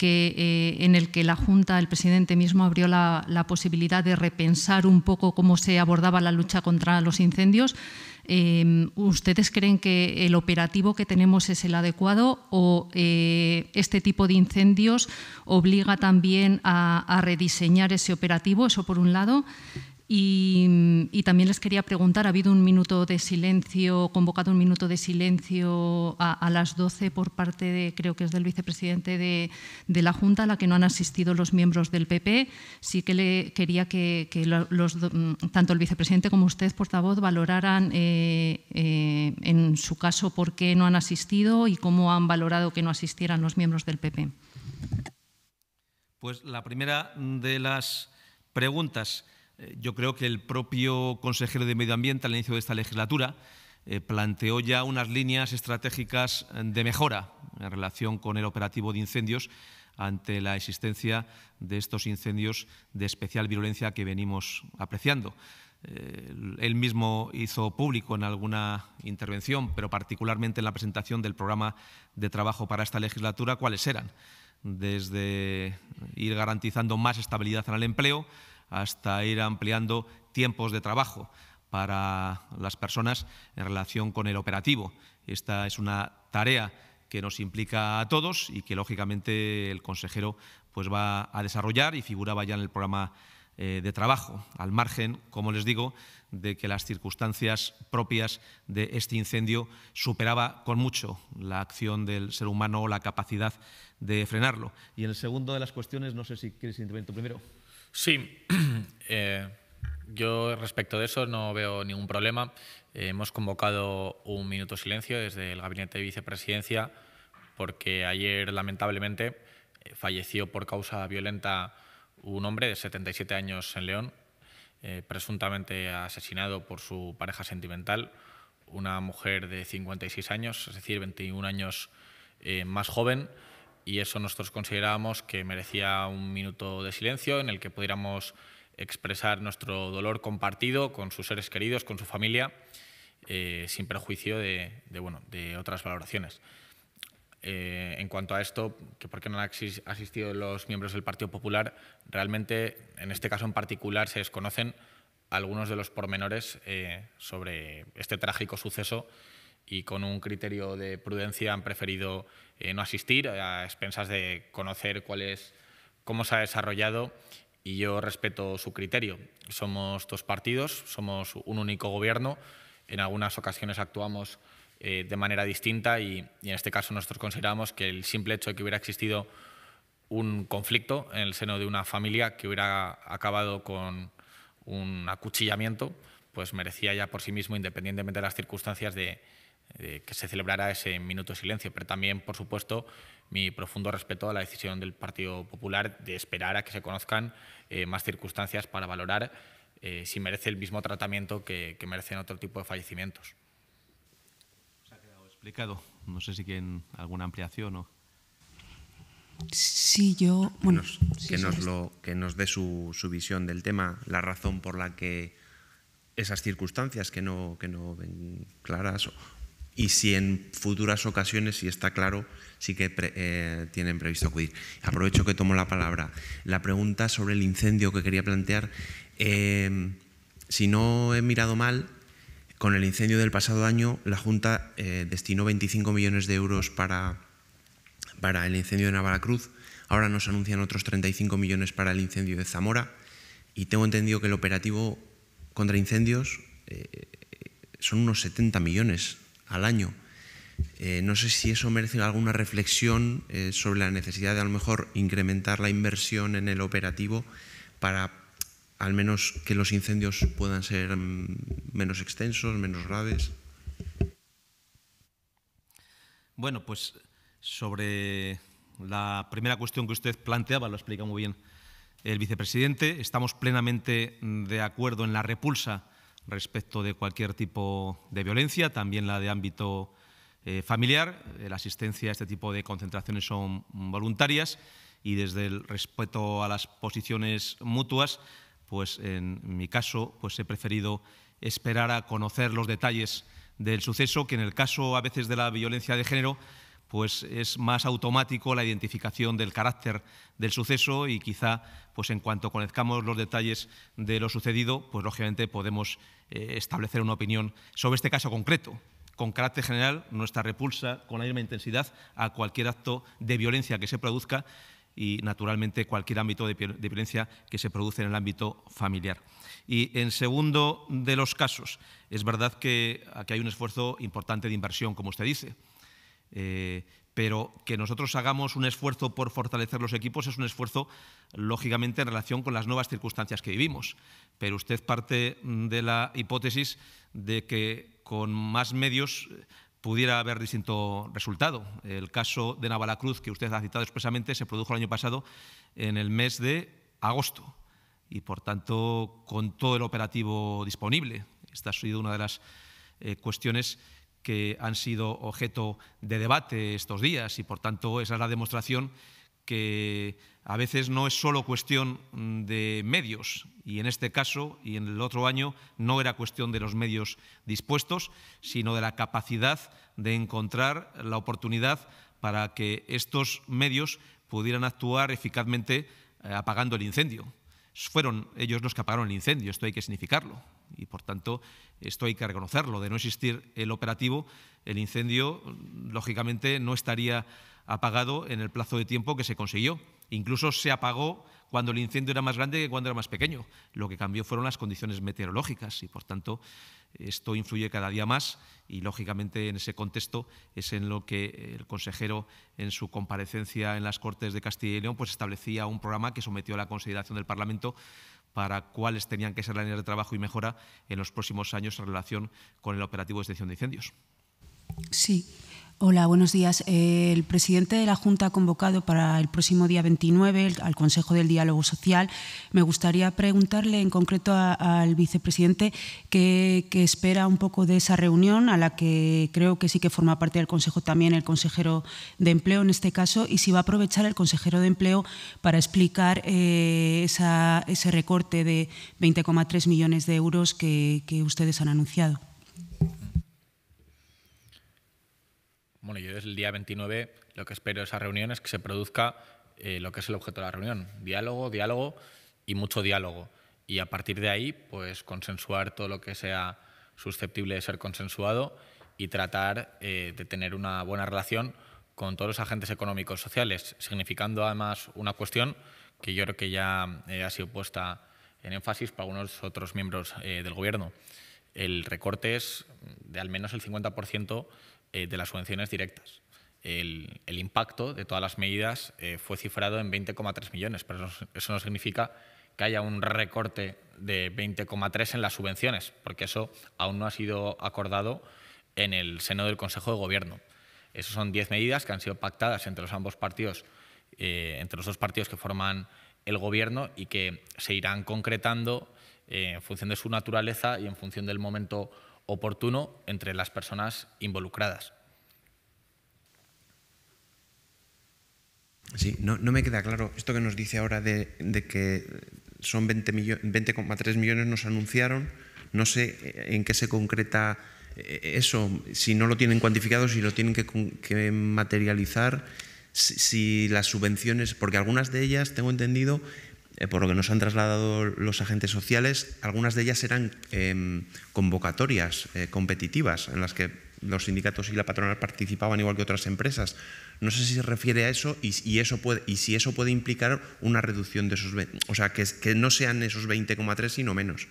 eh, en el que la Junta, el presidente mismo, abrió la, posibilidad de repensar un poco cómo se abordaba la lucha contra los incendios. Eh, ¿Ustedes creen que el operativo que tenemos es el adecuado o eh, este tipo de incendios obliga también a, a rediseñar ese operativo? Eso por un lado. Y, también les quería preguntar, ha habido un minuto de silencio, convocado un minuto de silencio a, las 12 por parte de, creo que es del vicepresidente de, la Junta, a la que no han asistido los miembros del PP. Sí que le quería que, mm, tanto el vicepresidente como usted, portavoz, valoraran eh, eh, en su caso por qué no han asistido y cómo han valorado que no asistieran los miembros del PP. Pues la primera de las preguntas yo creo que el propio consejero de Medio Ambiente al inicio de esta legislatura eh, planteó ya unas líneas estratégicas eh, de mejora en relación con el operativo de incendios ante la existencia de estos incendios de especial virulencia que venimos apreciando. Eh, él mismo hizo público en alguna intervención, pero particularmente en la presentación del programa de trabajo para esta legislatura, cuáles eran, desde ir garantizando más estabilidad en el empleo, hasta ir ampliando tiempos de trabajo para las personas en relación con el operativo. Esta es una tarea que nos implica a todos y que lógicamente el consejero pues va a desarrollar y figuraba ya en el programa eh, de trabajo, al margen, como les digo, de que las circunstancias propias de este incendio superaba con mucho la acción del ser humano o la capacidad de frenarlo. Y en el segundo de las cuestiones, no sé si quieres intervenir tú primero. Sí, eh, yo respecto de eso no veo ningún problema. Eh, hemos convocado un minuto silencio desde el gabinete de vicepresidencia porque ayer lamentablemente eh, falleció por causa violenta un hombre de 77 años en León, presuntamente asesinado por su pareja sentimental, una mujer de 56 años, es decir, 21 años más joven y eso nosotros considerábamos que merecía un minuto de silencio en el que pudiéramos expresar nuestro dolor compartido con sus seres queridos, con su familia, eh, sin perjuicio de, otras valoraciones. Eh, en cuanto a esto, que por qué no han asistido los miembros del Partido Popular, realmente en este caso en particular se desconocen algunos de los pormenores eh, sobre este trágico suceso y con un criterio de prudencia han preferido eh, no asistir a expensas de conocer cuál es, cómo se ha desarrollado y yo respeto su criterio. Somos dos partidos, somos un único gobierno, en algunas ocasiones actuamos eh, de manera distinta y, y en este caso nosotros consideramos que el simple hecho de que hubiera existido un conflicto en el seno de una familia que hubiera acabado con un acuchillamiento, pues merecía ya por sí mismo, independientemente de las circunstancias, de, que se celebrara ese minuto de silencio, pero también, por supuesto, mi profundo respeto a la decisión del Partido Popular de esperar a que se conozcan eh, más circunstancias para valorar eh, si merece el mismo tratamiento que, merecen otro tipo de fallecimientos. Se ha quedado explicado. No sé si quieren alguna ampliación o. Sí, yo. Bueno, que, nos Lo, que nos dé su, su, visión del tema, la razón por la que esas circunstancias que no, que no ven claras o, y si en futuras ocasiones, si está claro, sí que eh, tienen previsto acudir. Aprovecho que tomo la palabra. La pregunta sobre el incendio que quería plantear, em, si no he mirado mal, con el incendio del pasado año la Junta eh, destinó 25 millones de euros para, el incendio de Cruz. ahora nos anuncian otros 35 millones para el incendio de Zamora y tengo entendido que el operativo contra incendios eh, son unos 70 millones al año. Eh, no sé si eso merece alguna reflexión eh, sobre la necesidad de a lo mejor incrementar la inversión en el operativo para al menos que los incendios puedan ser mm, menos extensos, menos graves. Bueno, pues sobre la primera cuestión que usted planteaba, lo explica muy bien el vicepresidente, estamos plenamente de acuerdo en la repulsa respecto de cualquier tipo de violencia, también la de ámbito eh, familiar. Eh, la asistencia a este tipo de concentraciones son voluntarias y desde el respeto a las posiciones mutuas, pues en mi caso pues he preferido esperar a conocer los detalles del suceso, que en el caso a veces de la violencia de género pues es más automático la identificación del carácter del suceso y quizá pues en cuanto conozcamos los detalles de lo sucedido, pues lógicamente podemos eh, establecer una opinión sobre este caso concreto. Con carácter general, nuestra repulsa con la misma intensidad a cualquier acto de violencia que se produzca y, naturalmente, cualquier ámbito de, de violencia que se produce en el ámbito familiar. Y en segundo de los casos, es verdad que aquí hay un esfuerzo importante de inversión, como usted dice. Eh, pero que nosotros hagamos un esfuerzo por fortalecer los equipos es un esfuerzo, lógicamente, en relación con las nuevas circunstancias que vivimos. Pero usted parte mm, de la hipótesis de que con más medios eh, pudiera haber distinto resultado. El caso de Navalacruz, que usted ha citado expresamente, se produjo el año pasado en el mes de agosto y, por tanto, con todo el operativo disponible. Esta ha sido una de las eh, cuestiones que han sido objeto de debate estos días y, por tanto, esa es la demostración que a veces no es solo cuestión de medios, y en este caso y en el otro año no era cuestión de los medios dispuestos, sino de la capacidad de encontrar la oportunidad para que estos medios pudieran actuar eficazmente eh, apagando el incendio. Fueron ellos los que apagaron el incendio, esto hay que significarlo y por tanto esto hay que reconocerlo. De no existir el operativo, el incendio lógicamente no estaría apagado en el plazo de tiempo que se consiguió. Incluso se apagó cuando el incendio era más grande que cuando era más pequeño. Lo que cambió fueron las condiciones meteorológicas y, por tanto, esto influye cada día más y, lógicamente, en ese contexto es en lo que el consejero, en su comparecencia en las Cortes de Castilla y León, pues establecía un programa que sometió a la consideración del Parlamento para cuáles tenían que ser las líneas de trabajo y mejora en los próximos años en relación con el operativo de extinción de incendios. Sí. Hola, buenos días. Eh, el presidente de la Junta ha convocado para el próximo día 29 al Consejo del Diálogo Social. Me gustaría preguntarle en concreto al vicepresidente qué, espera un poco de esa reunión, a la que creo que sí que forma parte del Consejo también el consejero de Empleo en este caso, y si va a aprovechar el consejero de Empleo para explicar eh, esa, ese recorte de 20,3 millones de euros que ustedes han anunciado. Bueno, yo desde el día 29 lo que espero de esa reunión es que se produzca eh, lo que es el objeto de la reunión. Diálogo, diálogo y mucho diálogo. Y a partir de ahí, pues consensuar todo lo que sea susceptible de ser consensuado y tratar eh, de tener una buena relación con todos los agentes económicos sociales, significando además una cuestión que yo creo que ya eh, ha sido puesta en énfasis por algunos otros miembros del Gobierno. El recorte es de al menos el 50% eh, de las subvenciones directas. El, impacto de todas las medidas eh, fue cifrado en 20,3 millones, pero eso, no significa que haya un recorte de 20,3 en las subvenciones, porque eso aún no ha sido acordado en el seno del Consejo de Gobierno. Esas son 10 medidas que han sido pactadas entre los ambos partidos, eh, entre los dos partidos que forman el Gobierno y que se irán concretando en función de su naturaleza y en función del momento oportuno entre las personas involucradas. Sí, no, me queda claro esto que nos dice ahora de, que son 20,3 millones nos anunciaron, no sé eh, en qué se concreta eh, eso, si no lo tienen cuantificado, si lo tienen que, materializar, si, las subvenciones, porque algunas de ellas, tengo entendido, eh, por lo que nos han trasladado los agentes sociales, algunas de ellas eran em, convocatorias eh, competitivas en las que los sindicatos y la patronal participaban igual que otras empresas. No sé si se refiere a eso y, eso puede, y si eso puede implicar una reducción de esos, 20, o sea, que, que no sean esos 20,3 sino menos.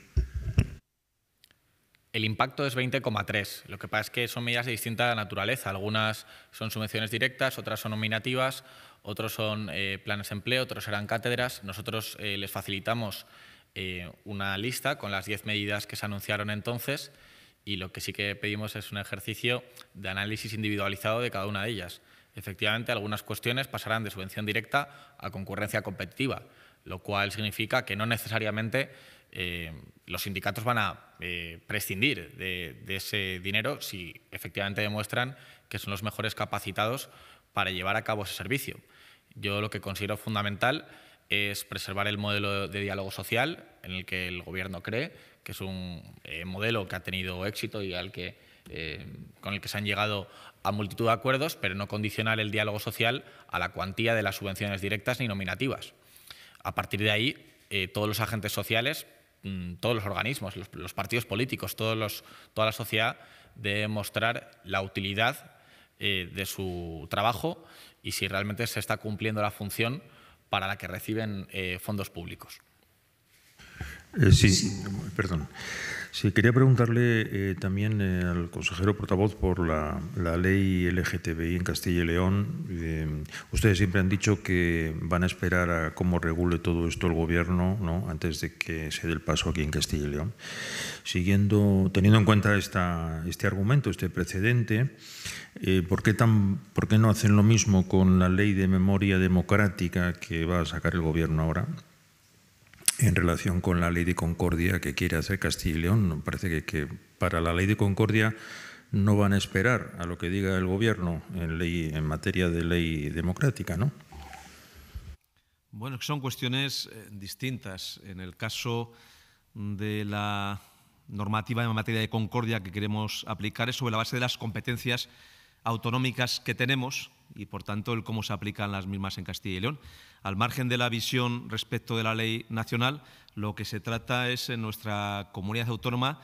El impacto es 20,3. Lo que pasa es que son medidas de distinta naturaleza. Algunas son subvenciones directas, otras son nominativas, otros son eh, planes de empleo, otros serán cátedras. Nosotros eh, les facilitamos eh, una lista con las diez medidas que se anunciaron entonces y lo que sí que pedimos es un ejercicio de análisis individualizado de cada una de ellas. Efectivamente, algunas cuestiones pasarán de subvención directa a concurrencia competitiva, lo cual significa que no necesariamente los sindicatos van a prescindir de, ese dinero si efectivamente demuestran que son los mejores capacitados para llevar a cabo ese servicio. Yo lo que considero fundamental es preservar el modelo de diálogo social en el que el gobierno cree, que es un eh, modelo que ha tenido éxito y al que, eh, con el que se han llegado a multitud de acuerdos, pero no condicionar el diálogo social a la cuantía de las subvenciones directas ni nominativas. A partir de ahí, eh, todos los agentes sociales, mm, todos los organismos, los, partidos políticos, toda la sociedad deben mostrar la utilidad de su trabajo y si realmente se está cumpliendo la función para la que reciben eh, fondos públicos. Eh, sí, perdón. Sí, quería preguntarle eh, también al consejero portavoz por la, la, ley LGTBI en Castilla y León. ustedes siempre han dicho que van a esperar a cómo regule todo esto el gobierno ¿no? antes de que se dé el paso aquí en Castilla y León. Siguiendo, teniendo en cuenta esta, este argumento, este precedente, eh, ¿por, qué no hacen lo mismo con la ley de memoria democrática que va a sacar el gobierno ahora? en relación con la ley de concordia que quiere hacer Castilla y León. Parece que, para la ley de concordia no van a esperar a lo que diga el gobierno en, en materia de ley democrática, ¿no? Bueno, son cuestiones eh, distintas. En el caso de la normativa en materia de concordia que queremos aplicar es sobre la base de las competencias autonómicas que tenemos y, por tanto, el cómo se aplican las mismas en Castilla y León. Al margen de la visión respecto de la ley nacional, lo que se trata es en nuestra comunidad autónoma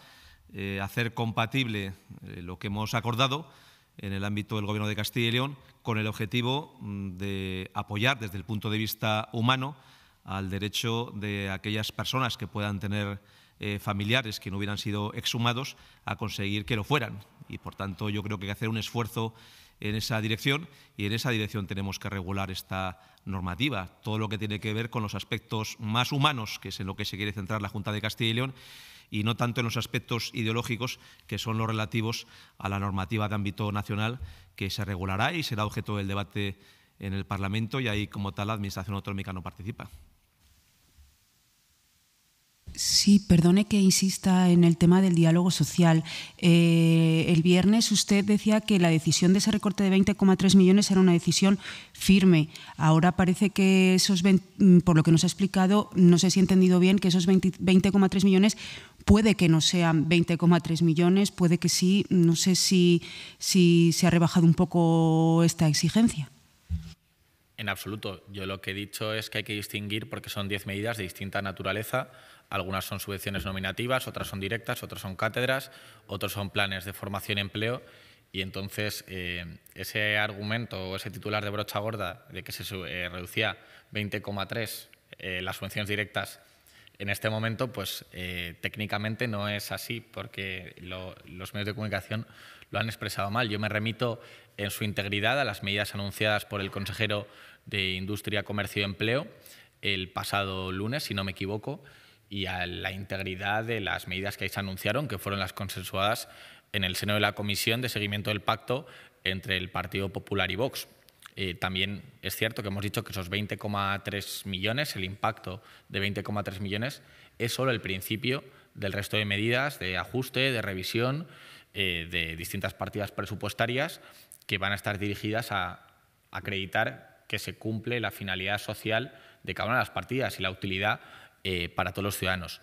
eh, hacer compatible eh, lo que hemos acordado en el ámbito del Gobierno de Castilla y León con el objetivo mm, de apoyar desde el punto de vista humano al derecho de aquellas personas que puedan tener eh, familiares que no hubieran sido exhumados a conseguir que lo fueran. Y por tanto yo creo que hay que hacer un esfuerzo en esa dirección y en esa dirección tenemos que regular esta normativa, todo lo que tiene que ver con los aspectos más humanos, que es en lo que se quiere centrar la Junta de Castilla y León, y no tanto en los aspectos ideológicos, que son los relativos a la normativa de ámbito nacional, que se regulará y será objeto del debate en el Parlamento y ahí como tal la Administración Autonómica no participa. Sí, perdone que insista en el tema del diálogo social. Eh, el viernes usted decía que la decisión de ese recorte de 20,3 millones era una decisión firme. Ahora parece que esos, mm, por lo que nos ha explicado, no sé si he entendido bien, que esos 20,3 millones puede que no sean 20,3 millones, puede que sí. No sé si, si se ha rebajado un poco esta exigencia. En absoluto. Yo lo que he dicho es que hay que distinguir porque son 10 medidas de distinta naturaleza algunas son subvenciones nominativas, otras son directas, otras son cátedras, otros son planes de formación y empleo. Y entonces eh, ese argumento o ese titular de brocha gorda de que se eh, reducía 20,3 eh, las subvenciones directas en este momento, pues técnicamente no es así porque los medios de comunicación lo han expresado mal. Yo me remito en su integridad a las medidas anunciadas por el consejero de Industria, Comercio y Empleo el pasado lunes, si no me equivoco, y a la integridad de las medidas que se anunciaron, que fueron las consensuadas en el seno de la Comisión de Seguimiento del Pacto entre el Partido Popular y Vox. Eh, también es cierto que hemos dicho que esos 20,3 millones, el impacto de 20,3 millones, es solo el principio del resto de medidas de ajuste, de revisión, eh, de distintas partidas presupuestarias que van a estar dirigidas a acreditar que se cumple la finalidad social de cada una de las partidas y la utilidad eh, para todos los ciudadanos.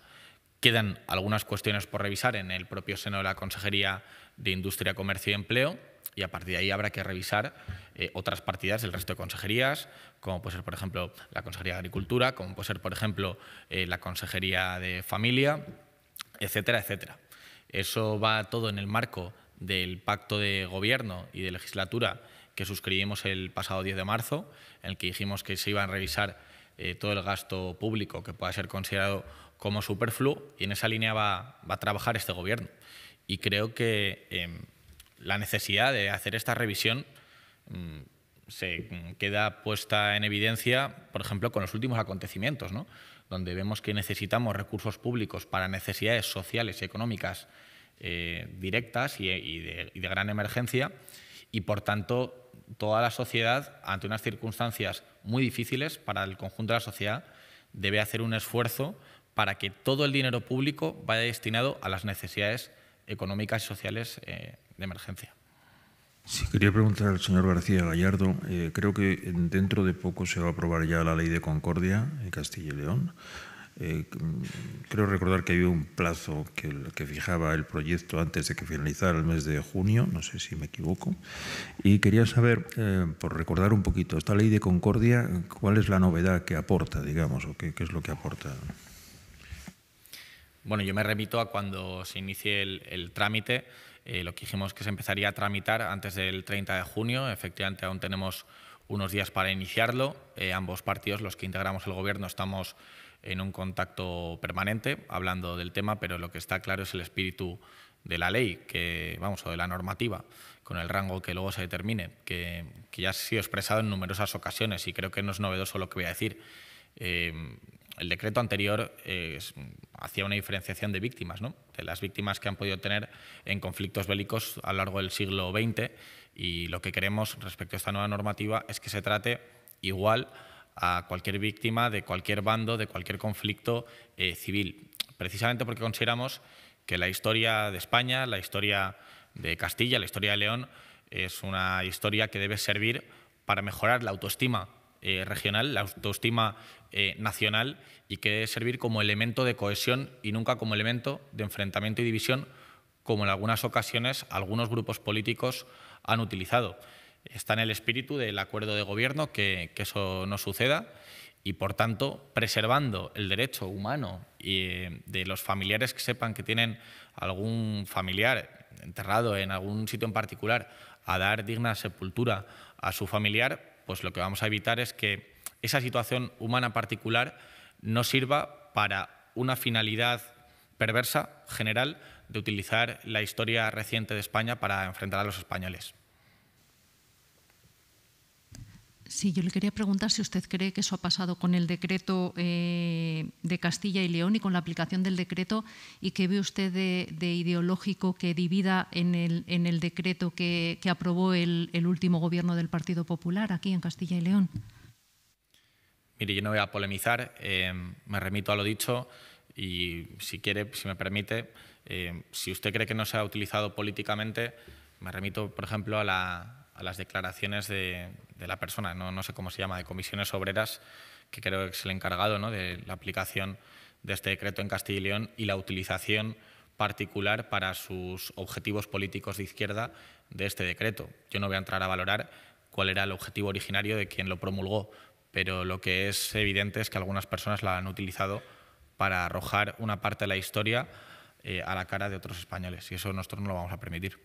Quedan algunas cuestiones por revisar en el propio seno de la Consejería de Industria, Comercio y Empleo y a partir de ahí habrá que revisar eh, otras partidas del resto de consejerías, como puede ser, por ejemplo, la Consejería de Agricultura, como puede ser, por ejemplo, eh, la Consejería de Familia, etcétera, etcétera. Eso va todo en el marco del pacto de gobierno y de legislatura que suscribimos el pasado 10 de marzo, en el que dijimos que se iban a revisar eh, todo el gasto público que pueda ser considerado como superfluo y en esa línea va, a trabajar este gobierno. Y creo que em, la necesidad de hacer esta revisión mm, se queda puesta en evidencia, por ejemplo, con los últimos acontecimientos, donde vemos que necesitamos recursos públicos para necesidades sociales y económicas eh, directas y, de, y de gran emergencia y, por tanto, toda la sociedad, ante unas circunstancias muy difíciles para el conjunto de la sociedad, debe hacer un esfuerzo para que todo el dinero público vaya destinado a las necesidades económicas y sociales eh, de emergencia. Sí, quería preguntar al señor García Gallardo. Eh, creo que dentro de poco se va a aprobar ya la ley de Concordia en Castilla y León. Eh, mm, creo recordar que había un plazo que, que, fijaba el proyecto antes de que finalizara el mes de junio, no sé si me equivoco. Y quería saber, eh, por recordar un poquito, esta ley de concordia, ¿cuál es la novedad que aporta, digamos, o qué, qué es lo que aporta? Bueno, yo me remito a cuando se inicie el, trámite. Eh, lo que dijimos que se empezaría a tramitar antes del 30 de junio. Efectivamente, aún tenemos unos días para iniciarlo. ambos partidos, los que integramos el Gobierno, estamos en un contacto permanente hablando del tema, pero lo que está claro es el espíritu de la ley, que vamos, o de la normativa, con el rango que luego se determine, que, que ya ha sido expresado en numerosas ocasiones y creo que no es novedoso lo que voy a decir. Eh, el decreto anterior eh, hacía una diferenciación de víctimas, de las víctimas que han podido tener en conflictos bélicos a lo largo del siglo XX y lo que queremos respecto a esta nueva normativa es que se trate igual a cualquier víctima de cualquier bando, de cualquier conflicto eh, civil, precisamente porque consideramos que la historia de España, la historia de Castilla, la historia de León, es una historia que debe servir para mejorar la autoestima eh, regional, la autoestima eh, nacional y que debe servir como elemento de cohesión y nunca como elemento de enfrentamiento y división, como en algunas ocasiones algunos grupos políticos han utilizado está en el espíritu del acuerdo de gobierno que, eso no suceda y, por tanto, preservando el derecho humano y, eh, de los familiares que sepan que tienen algún familiar enterrado en algún sitio en particular a dar digna sepultura a su familiar, pues lo que vamos a evitar es que esa situación humana particular no sirva para una finalidad perversa general de utilizar la historia reciente de España para enfrentar a los españoles. Sí, yo le quería preguntar si usted cree que eso ha pasado con el decreto eh, de Castilla y León y con la aplicación del decreto y qué ve usted de, ideológico que divida en el, decreto que, aprobó el, último gobierno del Partido Popular aquí en Castilla y León. Mire, yo no voy a polemizar, eh, me remito a lo dicho y si quiere, si me permite, eh, si usted cree que no se ha utilizado políticamente, me remito, por ejemplo, a la, a las declaraciones de, la persona, ¿no? sé cómo se llama, de comisiones obreras, que creo que es el encargado de la aplicación de este decreto en Castilla y León y la utilización particular para sus objetivos políticos de izquierda de este decreto. Yo no voy a entrar a valorar cuál era el objetivo originario de quien lo promulgó, pero lo que es evidente es que algunas personas la han utilizado para arrojar una parte de la historia eh, a la cara de otros españoles y eso nosotros no lo vamos a permitir.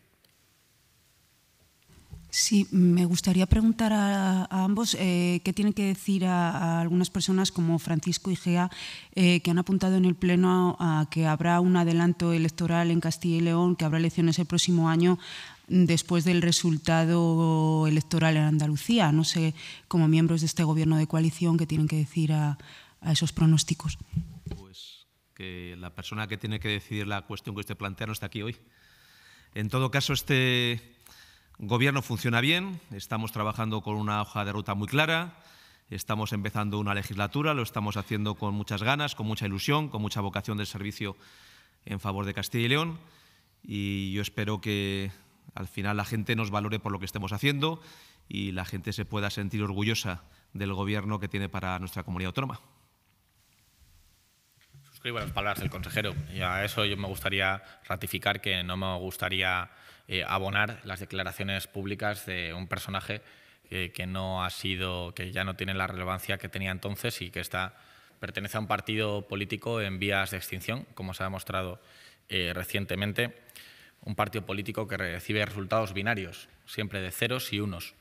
Sí, me gustaría preguntar a, ambos eh, qué tienen que decir a, algunas personas como Francisco y Gea, eh, que han apuntado en el Pleno a, a, que habrá un adelanto electoral en Castilla y León, que habrá elecciones el próximo año después del resultado electoral en Andalucía. No sé, como miembros de este gobierno de coalición, qué tienen que decir a, esos pronósticos. Pues que la persona que tiene que decidir la cuestión que usted plantea no está aquí hoy. En todo caso, este gobierno funciona bien, estamos trabajando con una hoja de ruta muy clara, estamos empezando una legislatura, lo estamos haciendo con muchas ganas, con mucha ilusión, con mucha vocación del servicio en favor de Castilla y León y yo espero que al final la gente nos valore por lo que estemos haciendo y la gente se pueda sentir orgullosa del gobierno que tiene para nuestra comunidad autónoma. Suscribo las palabras del consejero y a eso yo me gustaría ratificar que no me gustaría eh, abonar las declaraciones públicas de un personaje que no ha sido, que ya no tiene la relevancia que tenía entonces y que está pertenece a un partido político en vías de extinción, como se ha demostrado eh, recientemente, un partido político que recibe resultados binarios, siempre de ceros y unos,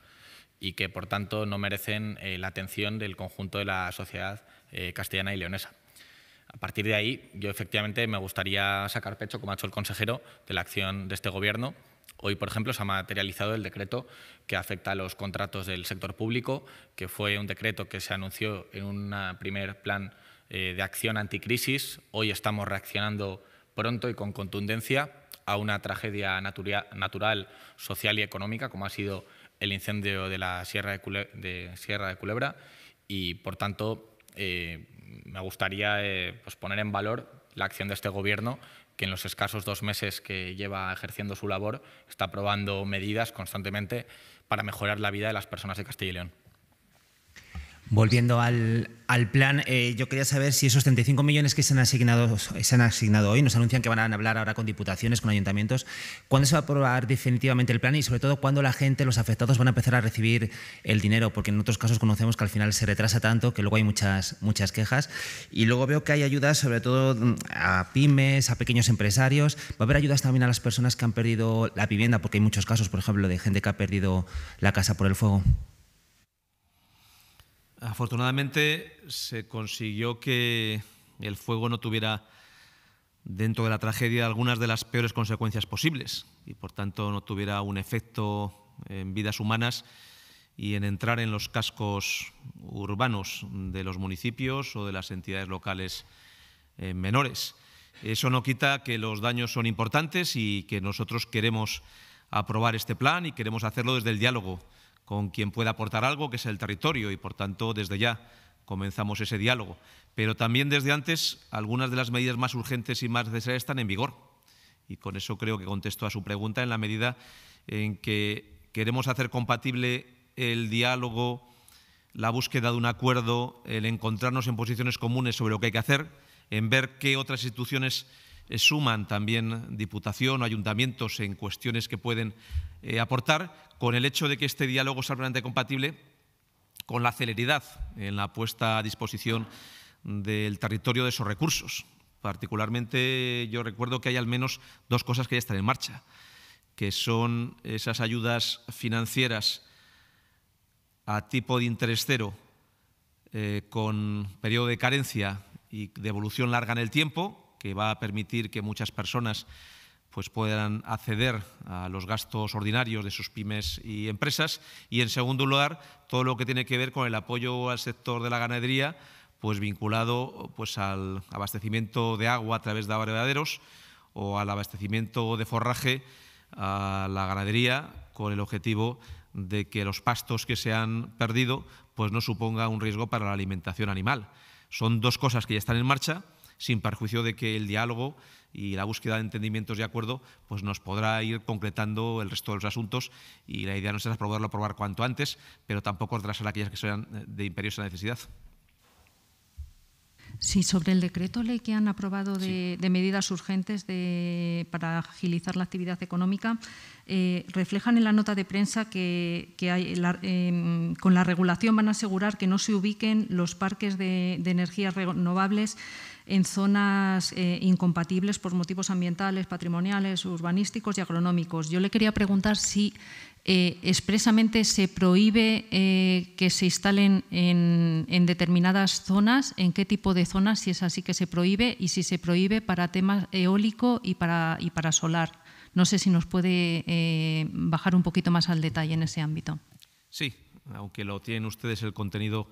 y que por tanto no merecen eh, la atención del conjunto de la sociedad castellana y leonesa. A partir de ahí, yo efectivamente me gustaría sacar pecho, como ha hecho el consejero, de la acción de este Gobierno Hoy, por ejemplo, se ha materializado el decreto que afecta a los contratos del sector público, que fue un decreto que se anunció en un primer plan eh, de acción anticrisis. Hoy estamos reaccionando pronto y con contundencia a una tragedia natural, social y económica, como ha sido el incendio de la Sierra de, Culebra. Sierra de Culebra y, por tanto, eh, me gustaría eh, pues, poner en valor la acción de este Gobierno que en los escasos dos meses que lleva ejerciendo su labor está probando medidas constantemente para mejorar la vida de las personas de Castilla y León. Volviendo al, al plan, eh, yo quería saber si esos 35 millones que se han, asignado, se han asignado hoy, nos anuncian que van a hablar ahora con diputaciones, con ayuntamientos, ¿cuándo se va a aprobar definitivamente el plan y sobre todo cuándo la gente, los afectados, van a empezar a recibir el dinero? Porque en otros casos conocemos que al final se retrasa tanto que luego hay muchas, muchas quejas. Y luego veo que hay ayudas sobre todo mm, a pymes, a pequeños empresarios. ¿Va a haber ayudas también a las personas que han perdido la vivienda? Porque hay muchos casos, por ejemplo, de gente que ha perdido la casa por el fuego. Afortunadamente se consiguió que el fuego no tuviera dentro de la tragedia algunas de las peores consecuencias posibles y por tanto no tuviera un efecto en vidas humanas y en entrar en los cascos urbanos de los municipios o de las entidades locales eh, menores. Eso no quita que los daños son importantes y que nosotros queremos aprobar este plan y queremos hacerlo desde el diálogo con quien pueda aportar algo, que es el territorio, y por tanto desde ya comenzamos ese diálogo. Pero también desde antes algunas de las medidas más urgentes y más necesarias están en vigor. Y con eso creo que contesto a su pregunta en la medida en que queremos hacer compatible el diálogo, la búsqueda de un acuerdo, el encontrarnos en posiciones comunes sobre lo que hay que hacer, en ver qué otras instituciones eh, suman también diputación o ayuntamientos en cuestiones que pueden eh, aportar, con el hecho de que este diálogo sea realmente compatible con la celeridad en la puesta a disposición del territorio de esos recursos. Particularmente yo recuerdo que hay al menos dos cosas que ya están en marcha, que son esas ayudas financieras a tipo de interés cero eh, con periodo de carencia y de evolución larga en el tiempo, que va a permitir que muchas personas pues puedan acceder a los gastos ordinarios de sus pymes y empresas. Y, en segundo lugar, todo lo que tiene que ver con el apoyo al sector de la ganadería, pues vinculado pues, al abastecimiento de agua a través de abrevaderos o al abastecimiento de forraje a la ganadería con el objetivo de que los pastos que se han perdido pues no suponga un riesgo para la alimentación animal. Son dos cosas que ya están en marcha sin perjuicio de que el diálogo y la búsqueda de entendimientos de acuerdo pues nos podrá ir concretando el resto de los asuntos y la idea no será probarlo aprobar cuanto antes, pero tampoco retrasar aquellas que sean eh, de imperiosa necesidad. Sí, sobre el decreto ley que han aprobado de, medidas urgentes para agilizar la actividad económica, eh, reflejan en la nota de prensa que, em, con la regulación van a asegurar que no se ubiquen los parques de, de energías renovables en zonas eh, incompatibles por motivos ambientales, patrimoniales, urbanísticos y agronómicos. Yo le quería preguntar si eh, expresamente se prohíbe eh, que se instalen en, determinadas zonas, en qué tipo de zonas, si es así que se prohíbe y si se prohíbe para temas eólico y para, y para solar. No sé si nos puede bajar un poquito más al detalle en ese ámbito. Sí, aunque lo tienen ustedes el contenido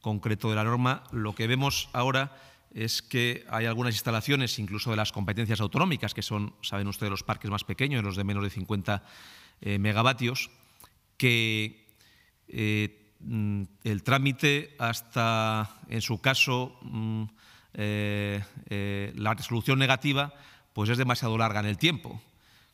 concreto de la norma, lo que vemos ahora es que hay algunas instalaciones, incluso de las competencias autonómicas, que son, saben ustedes, los parques más pequeños, los de menos de 50 eh, megavatios, que eh, mm, el trámite hasta, en su caso, mm, eh, la resolución negativa, pues es demasiado larga en el tiempo,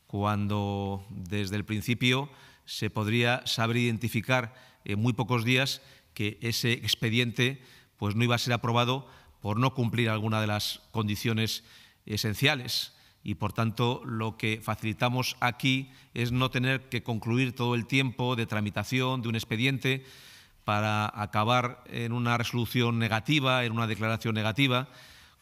cuando desde el principio se podría saber identificar en muy pocos días que ese expediente pues, no iba a ser aprobado por no cumplir alguna de las condiciones esenciales y por tanto lo que facilitamos aquí es no tener que concluir todo el tiempo de tramitación de un expediente para acabar en una resolución negativa, en una declaración negativa,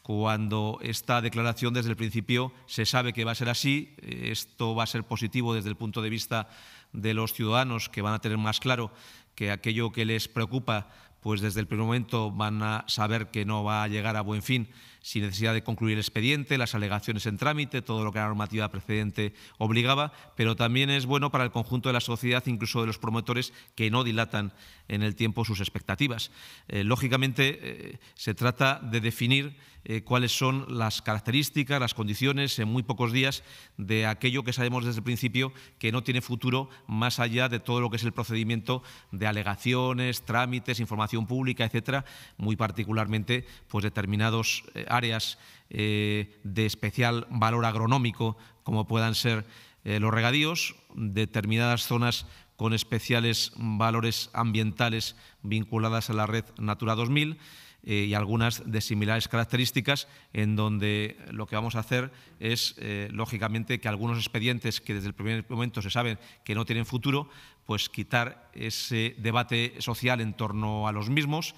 cuando esta declaración desde el principio se sabe que va a ser así, esto va a ser positivo desde el punto de vista de los ciudadanos que van a tener más claro que aquello que les preocupa pues desde el primer momento van a saber que no va a llegar a buen fin sin necesidad de concluir el expediente, las alegaciones en trámite, todo lo que la normativa precedente obligaba, pero también es bueno para el conjunto de la sociedad, incluso de los promotores que no dilatan en el tiempo sus expectativas. Eh, lógicamente, eh, se trata de definir eh, cuáles son las características, las condiciones en muy pocos días de aquello que sabemos desde el principio que no tiene futuro más allá de todo lo que es el procedimiento de alegaciones, trámites, información pública, etcétera, muy particularmente pues determinados eh, áreas eh, de especial valor agronómico como puedan ser los regadíos, determinadas zonas con especiales valores ambientales vinculadas a la red Natura 2000 eh, y algunas de similares características, en donde lo que vamos a hacer es, eh, lógicamente, que algunos expedientes que desde el primer momento se saben que no tienen futuro, pues quitar ese debate social en torno a los mismos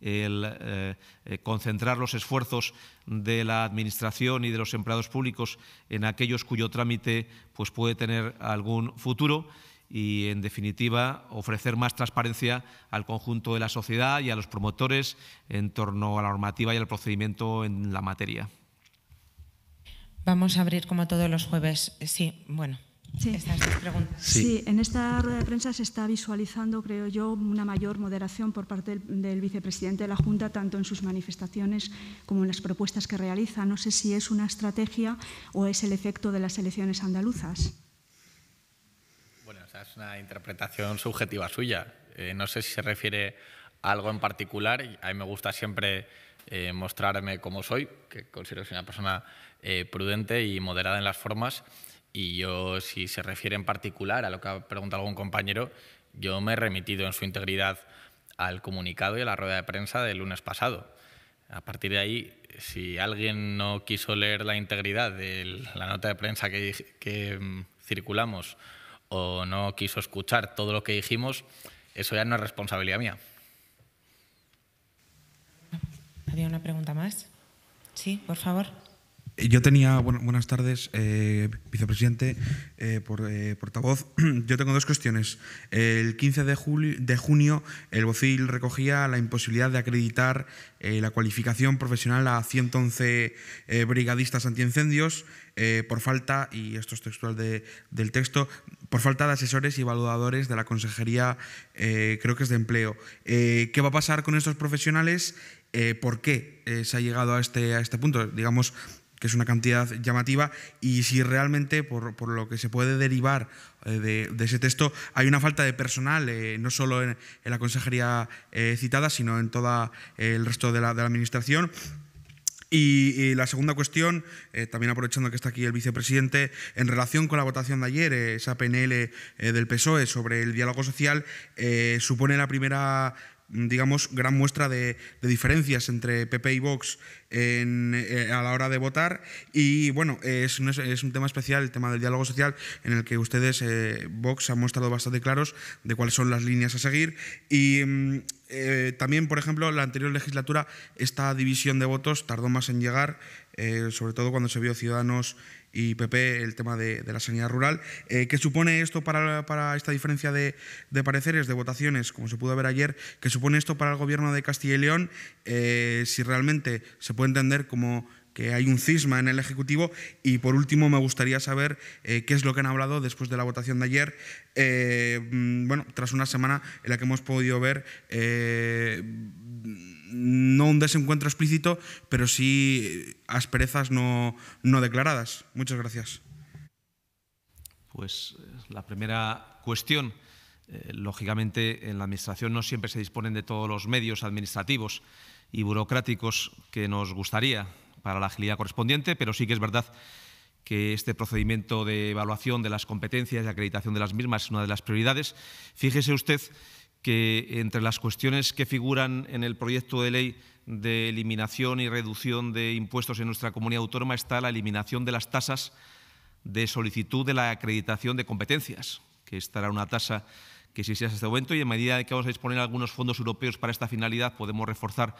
el eh, concentrar los esfuerzos de la Administración y de los empleados públicos en aquellos cuyo trámite pues, puede tener algún futuro y, en definitiva, ofrecer más transparencia al conjunto de la sociedad y a los promotores en torno a la normativa y al procedimiento en la materia. Vamos a abrir como todos los jueves. Sí, bueno. Sí. preguntas. Sí. en esta rueda de prensa se está visualizando, creo yo, una mayor moderación por parte del, vicepresidente de la Junta, tanto en sus manifestaciones como en las propuestas que realiza. No sé si es una estrategia o es el efecto de las elecciones andaluzas una interpretación subjetiva suya. Eh, no sé si se refiere a algo en particular. A mí me gusta siempre eh, mostrarme como soy, que considero que soy una persona eh, prudente y moderada en las formas. Y yo, si se refiere en particular a lo que ha preguntado algún compañero, yo me he remitido en su integridad al comunicado y a la rueda de prensa del lunes pasado. A partir de ahí, si alguien no quiso leer la integridad de la nota de prensa que, que mm, circulamos o no quiso escuchar todo lo que dijimos, eso ya no es responsabilidad mía. ¿Había una pregunta más? Sí, por favor. Eh, yo tenía, buenas tardes, eh, vicepresidente, eh, por, portavoz. Yo tengo dos cuestiones. El 15 de, julio, de junio, el Bocil recogía la imposibilidad de acreditar la cualificación profesional a 111 brigadistas antiincendios por falta, y esto es textual del texto, por falta de asesores y evaluadores de la Consejería, eh, creo que es de empleo. Eh, ¿Qué va a pasar con estos profesionales? Eh, ¿Por qué se ha llegado a este, a este punto? Digamos que es una cantidad llamativa y si realmente, por, lo que se puede derivar de, ese texto, hay una falta de personal, no solo en, la Consejería citada, sino en todo el resto de la, de la Administración y, la segunda cuestión, eh, también aprovechando que está aquí el vicepresidente, en relación con la votación de ayer, eh, esa PNL eh, del PSOE sobre el diálogo social, supone la primera Mm, digamos, gran muestra de, diferencias entre PP y Vox eh, a la hora de votar. Y bueno, es un, tema especial, el tema del diálogo social, en el que ustedes, eh, Vox, han mostrado bastante claros de cuáles son las líneas a seguir. Y mm, eh, también, por ejemplo, la anterior legislatura, esta división de votos tardó más en llegar eh, sobre todo cuando se vio Ciudadanos y PP el tema de, la sanidad rural. Eh, ¿Qué supone esto para, para esta diferencia de, pareceres, de votaciones, como se pudo ver ayer? ¿Qué supone esto para el gobierno de Castilla y León? Eh, si realmente se puede entender como que hay un cisma en el Ejecutivo. Y por último, me gustaría saber eh, qué es lo que han hablado después de la votación de ayer, eh, mm, bueno, tras una semana en la que hemos podido ver eh, no un desencuentro explícito, pero sí asperezas no, no declaradas. Muchas gracias. Pues la primera cuestión. Lógicamente, en la Administración no siempre se disponen de todos los medios administrativos y burocráticos que nos gustaría para la agilidad correspondiente, pero sí que es verdad que este procedimiento de evaluación de las competencias y acreditación de las mismas es una de las prioridades. Fíjese usted que entre las cuestiones que figuran en el proyecto de ley de eliminación y reducción de impuestos en nuestra comunidad autónoma está la eliminación de las tasas de solicitud de la acreditación de competencias, que estará una tasa que existía hasta este momento y en medida de que vamos a disponer algunos fondos europeos para esta finalidad podemos reforzar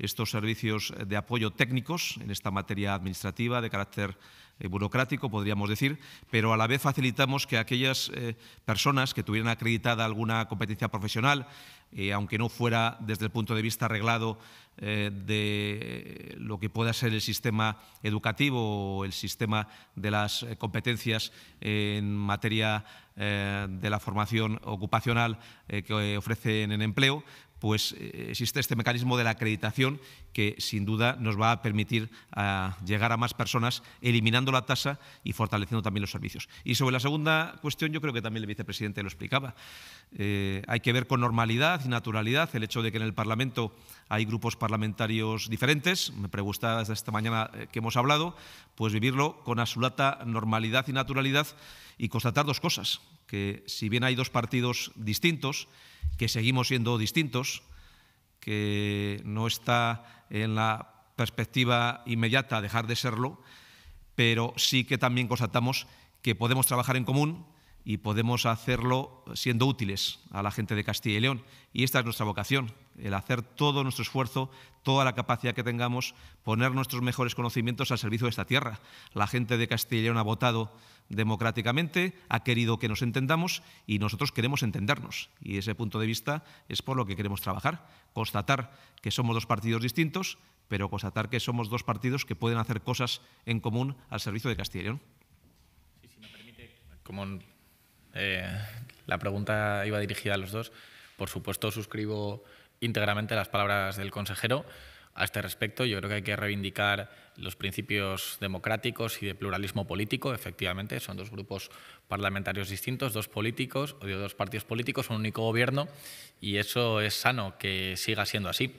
estos servicios de apoyo técnicos en esta materia administrativa de carácter eh, burocrático, podríamos decir, pero a la vez facilitamos que aquellas eh, personas que tuvieran acreditada alguna competencia profesional, eh, aunque no fuera desde el punto de vista arreglado de lo que pueda ser el sistema educativo o el sistema de las competencias en materia de la formación ocupacional que ofrecen en empleo, pues eh, existe este mecanismo de la acreditación que sin duda nos va a permitir ah, llegar a más personas eliminando la tasa y fortaleciendo también los servicios. Y sobre la segunda cuestión, yo creo que también el vicepresidente lo explicaba. Eh, hay que ver con normalidad y naturalidad el hecho de que en el Parlamento hay grupos parlamentarios diferentes. Me pregunta desde esta mañana eh, que hemos hablado, pues vivirlo con absoluta normalidad y naturalidad y constatar dos cosas que si bien hay dos partidos distintos, que seguimos siendo distintos, que no está en la perspectiva inmediata dejar de serlo, pero sí que también constatamos que podemos trabajar en común, y podemos hacerlo siendo útiles a la gente de Castilla y León. Y esta es nuestra vocación, el hacer todo nuestro esfuerzo, toda la capacidad que tengamos, poner nuestros mejores conocimientos al servicio de esta tierra. La gente de Castilla y León ha votado democráticamente, ha querido que nos entendamos y nosotros queremos entendernos. Y ese punto de vista es por lo que queremos trabajar, constatar que somos dos partidos distintos, pero constatar que somos dos partidos que pueden hacer cosas en común al servicio de Castilla y León. Como eh, la pregunta iba dirigida a los dos. Por supuesto, suscribo íntegramente las palabras del consejero a este respecto. Yo creo que hay que reivindicar los principios democráticos y de pluralismo político. Efectivamente, son dos grupos parlamentarios distintos, dos políticos, o dos partidos políticos, un único gobierno, y eso es sano que siga siendo así.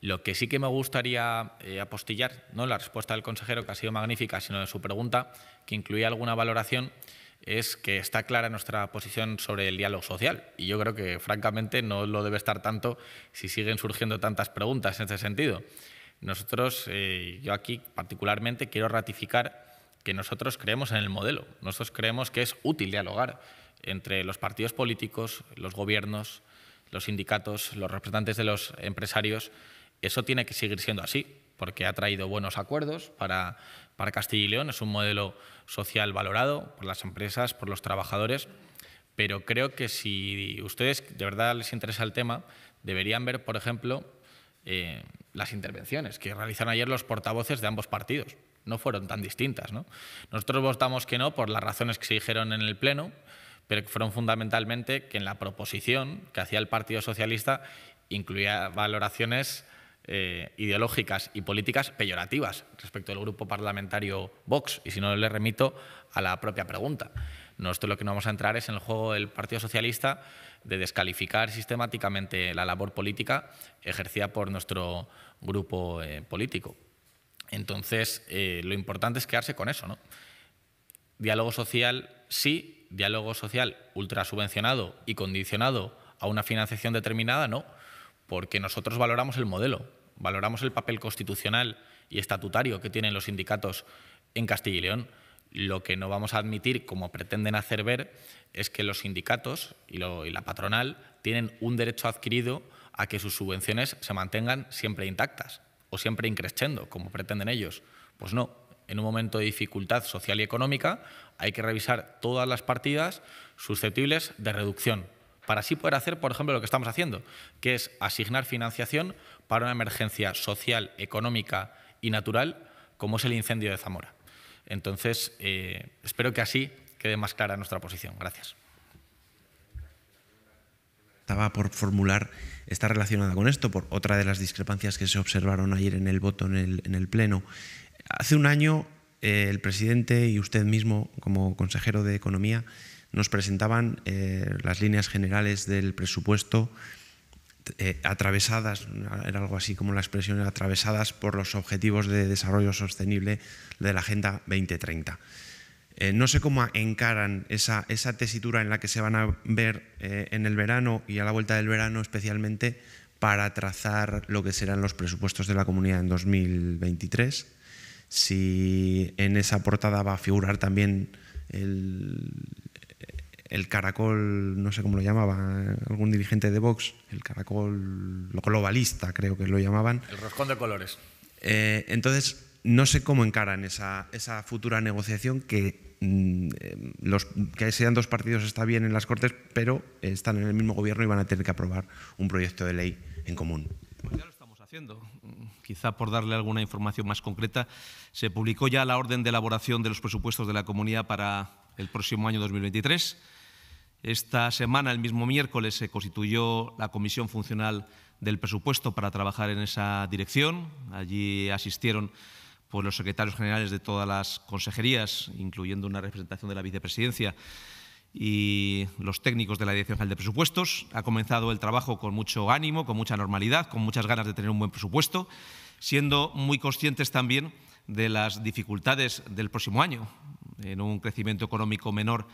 Lo que sí que me gustaría eh, apostillar, no la respuesta del consejero, que ha sido magnífica, sino de su pregunta, que incluía alguna valoración es que está clara nuestra posición sobre el diálogo social. Y yo creo que, francamente, no lo debe estar tanto si siguen surgiendo tantas preguntas en ese sentido. Nosotros, eh, yo aquí particularmente, quiero ratificar que nosotros creemos en el modelo. Nosotros creemos que es útil dialogar entre los partidos políticos, los gobiernos, los sindicatos, los representantes de los empresarios. Eso tiene que seguir siendo así, porque ha traído buenos acuerdos para para Castilla y León es un modelo social valorado por las empresas, por los trabajadores, pero creo que si ustedes de verdad les interesa el tema, deberían ver, por ejemplo, eh, las intervenciones que realizaron ayer los portavoces de ambos partidos. No fueron tan distintas. Nosotros votamos que no por las razones que se dijeron en el Pleno, pero que fueron fundamentalmente que en la proposición que hacía el Partido Socialista incluía valoraciones eh, ideológicas y políticas peyorativas respecto del grupo parlamentario Vox. Y si no, le remito a la propia pregunta. Nosotros lo que no vamos a entrar es en el juego del Partido Socialista de descalificar sistemáticamente la labor política ejercida por nuestro grupo eh, político. Entonces, eh, lo importante es quedarse con eso. ¿no? Diálogo social, sí, diálogo social ultra subvencionado y condicionado a una financiación determinada, no, porque nosotros valoramos el modelo, valoramos el papel constitucional y estatutario que tienen los sindicatos en Castilla y León. Lo que no vamos a admitir, como pretenden hacer ver, es que los sindicatos y, la patronal tienen un derecho adquirido a que sus subvenciones se mantengan siempre intactas o siempre increciendo, como pretenden ellos. Pues no, en un momento de dificultad social y económica hay que revisar todas las partidas susceptibles de reducción para así poder hacer, por ejemplo, lo que estamos haciendo, que es asignar financiación para una emergencia social, económica y natural, como es el incendio de Zamora. Entonces, eh, espero que así quede más clara nuestra posición. Gracias. Estaba por formular, está relacionada con esto, por otra de las discrepancias que se observaron ayer en el voto en el, Pleno. Hace un año, eh, el presidente y usted mismo, como consejero de Economía, nos presentaban eh, las líneas generales del presupuesto eh, atravesadas, era algo así como la expresión, atravesadas por los objetivos de desarrollo sostenible de la Agenda 2030. Eh, no sé cómo encaran esa, tesitura en la que se van a ver en el verano y a la vuelta del verano especialmente para trazar lo que serán los presupuestos de la comunidad en 2023. Si en esa portada va a figurar también el, el caracol, no sé cómo lo llamaba, algún dirigente de Vox, el caracol globalista creo que lo llamaban. El roscón de colores. Eh, entonces, no sé cómo encaran esa, futura negociación que mm, eh, los que sean dos partidos está bien en las Cortes, pero están en el mismo gobierno y van a tener que aprobar un proyecto de ley en común. Pues ya lo estamos haciendo. Quizá por darle alguna información más concreta, se publicó ya la orden de elaboración de los presupuestos de la comunidad para el próximo año 2023 esta semana, el mismo miércoles, se constituyó la Comisión Funcional del Presupuesto para trabajar en esa dirección. Allí asistieron pues, los secretarios generales de todas las consejerías, incluyendo una representación de la vicepresidencia y los técnicos de la Dirección General de Presupuestos. Ha comenzado el trabajo con mucho ánimo, con mucha normalidad, con muchas ganas de tener un buen presupuesto, siendo muy conscientes también de las dificultades del próximo año, en un crecimiento económico menor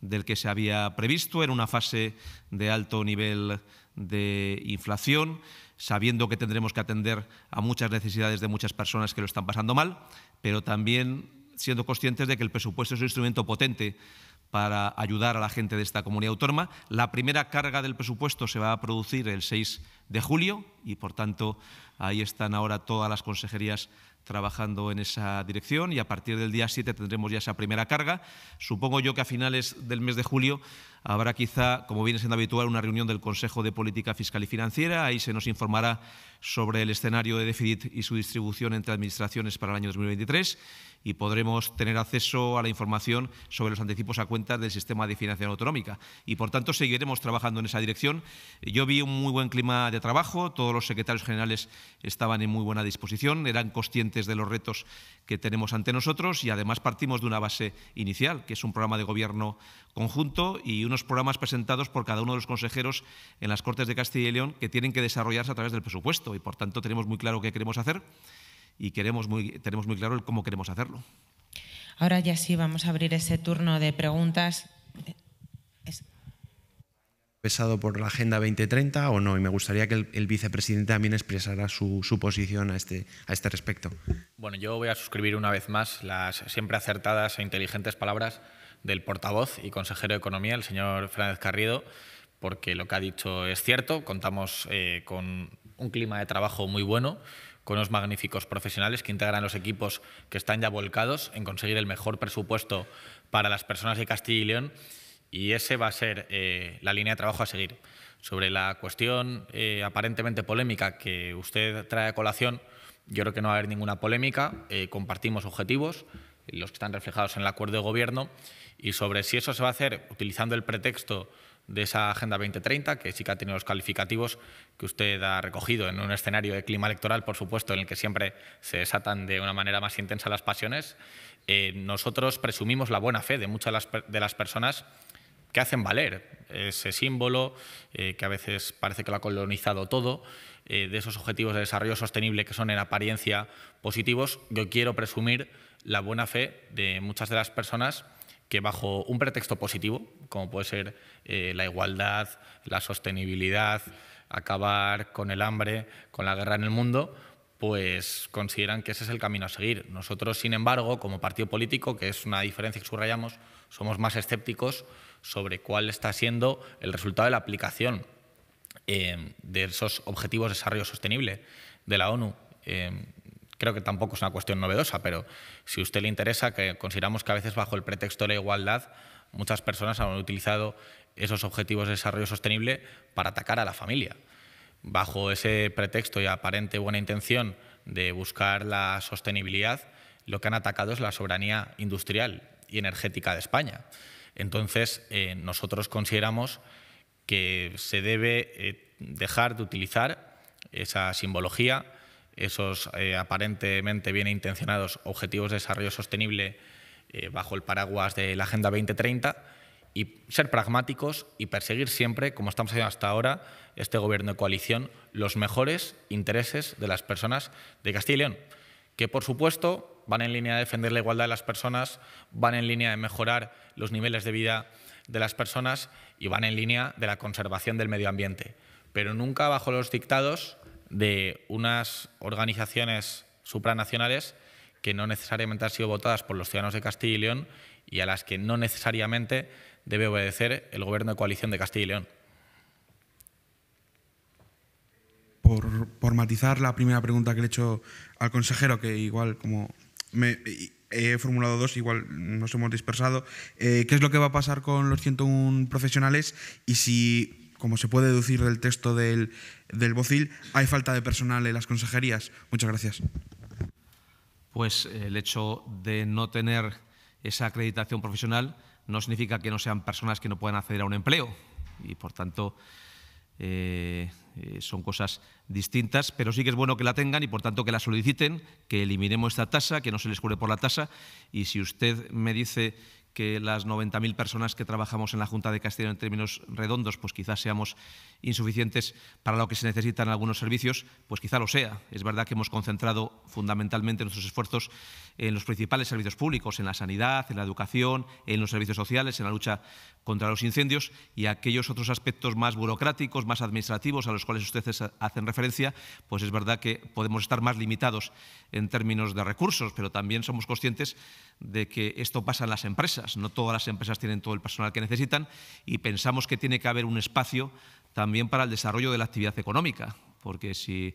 del que se había previsto. en una fase de alto nivel de inflación, sabiendo que tendremos que atender a muchas necesidades de muchas personas que lo están pasando mal, pero también siendo conscientes de que el presupuesto es un instrumento potente para ayudar a la gente de esta comunidad autónoma. La primera carga del presupuesto se va a producir el 6 de julio y, por tanto, ahí están ahora todas las consejerías trabajando en esa dirección y a partir del día 7 tendremos ya esa primera carga. Supongo yo que a finales del mes de julio habrá quizá, como viene siendo habitual, una reunión del Consejo de Política Fiscal y Financiera. Ahí se nos informará sobre el escenario de déficit y su distribución entre administraciones para el año 2023 y podremos tener acceso a la información sobre los anticipos a cuentas del sistema de financiación autonómica. Y, por tanto, seguiremos trabajando en esa dirección. Yo vi un muy buen clima de trabajo, todos los secretarios generales estaban en muy buena disposición, eran conscientes de los retos que tenemos ante nosotros y, además, partimos de una base inicial, que es un programa de gobierno conjunto y unos programas presentados por cada uno de los consejeros en las Cortes de Castilla y León que tienen que desarrollarse a través del presupuesto y por tanto tenemos muy claro qué queremos hacer y queremos muy, tenemos muy claro cómo queremos hacerlo. Ahora ya sí, vamos a abrir ese turno de preguntas. Es... Pesado por la Agenda 2030 o no, y me gustaría que el, vicepresidente también expresara su, posición a este, a este respecto. Bueno, yo voy a suscribir una vez más las siempre acertadas e inteligentes palabras del portavoz y consejero de Economía, el señor Fernández Carrido, porque lo que ha dicho es cierto. Contamos eh, con un clima de trabajo muy bueno, con unos magníficos profesionales que integran los equipos que están ya volcados en conseguir el mejor presupuesto para las personas de Castilla y León. Y ese va a ser eh, la línea de trabajo a seguir. Sobre la cuestión eh, aparentemente polémica que usted trae a colación, yo creo que no va a haber ninguna polémica. Eh, compartimos objetivos, los que están reflejados en el acuerdo de gobierno. Y sobre si eso se va a hacer utilizando el pretexto de esa Agenda 2030, que sí que ha tenido los calificativos que usted ha recogido en un escenario de clima electoral, por supuesto, en el que siempre se desatan de una manera más intensa las pasiones, eh, nosotros presumimos la buena fe de muchas de las personas que hacen valer ese símbolo, eh, que a veces parece que lo ha colonizado todo, eh, de esos objetivos de desarrollo sostenible que son en apariencia positivos, yo quiero presumir la buena fe de muchas de las personas que bajo un pretexto positivo, como puede ser eh, la igualdad, la sostenibilidad, acabar con el hambre, con la guerra en el mundo, pues consideran que ese es el camino a seguir. Nosotros, sin embargo, como partido político, que es una diferencia que subrayamos, somos más escépticos sobre cuál está siendo el resultado de la aplicación eh, de esos objetivos de desarrollo sostenible de la ONU. Eh, creo que tampoco es una cuestión novedosa, pero si a usted le interesa, que consideramos que a veces bajo el pretexto de la igualdad muchas personas han utilizado esos objetivos de desarrollo sostenible para atacar a la familia. Bajo ese pretexto y aparente buena intención de buscar la sostenibilidad, lo que han atacado es la soberanía industrial y energética de España. Entonces, eh, nosotros consideramos que se debe eh, dejar de utilizar esa simbología esos eh, aparentemente bien intencionados objetivos de desarrollo sostenible eh, bajo el paraguas de la Agenda 2030 y ser pragmáticos y perseguir siempre, como estamos haciendo hasta ahora, este gobierno de coalición, los mejores intereses de las personas de Castilla y León, que por supuesto van en línea de defender la igualdad de las personas, van en línea de mejorar los niveles de vida de las personas y van en línea de la conservación del medio ambiente, pero nunca bajo los dictados de unas organizaciones supranacionales que no necesariamente han sido votadas por los ciudadanos de Castilla y León y a las que no necesariamente debe obedecer el gobierno de coalición de Castilla y León. Por, por matizar la primera pregunta que le he hecho al consejero, que igual como me, he formulado dos, igual nos hemos dispersado, eh, ¿qué es lo que va a pasar con los 101 profesionales y si como se puede deducir del texto del, del bocil, hay falta de personal en las consejerías. Muchas gracias. Pues eh, el hecho de no tener esa acreditación profesional no significa que no sean personas que no puedan acceder a un empleo y, por tanto, eh, eh, son cosas distintas, pero sí que es bueno que la tengan y, por tanto, que la soliciten, que eliminemos esta tasa, que no se les cubre por la tasa y si usted me dice que las 90.000 personas que trabajamos en la Junta de Castilla en términos redondos, pues quizás seamos insuficientes para lo que se necesitan algunos servicios, pues quizá lo sea. Es verdad que hemos concentrado fundamentalmente nuestros esfuerzos en los principales servicios públicos, en la sanidad, en la educación, en los servicios sociales, en la lucha contra los incendios y aquellos otros aspectos más burocráticos, más administrativos a los cuales ustedes hacen referencia, pues es verdad que podemos estar más limitados en términos de recursos, pero también somos conscientes de que esto pasa en las empresas. No todas las empresas tienen todo el personal que necesitan y pensamos que tiene que haber un espacio también para el desarrollo de la actividad económica, porque si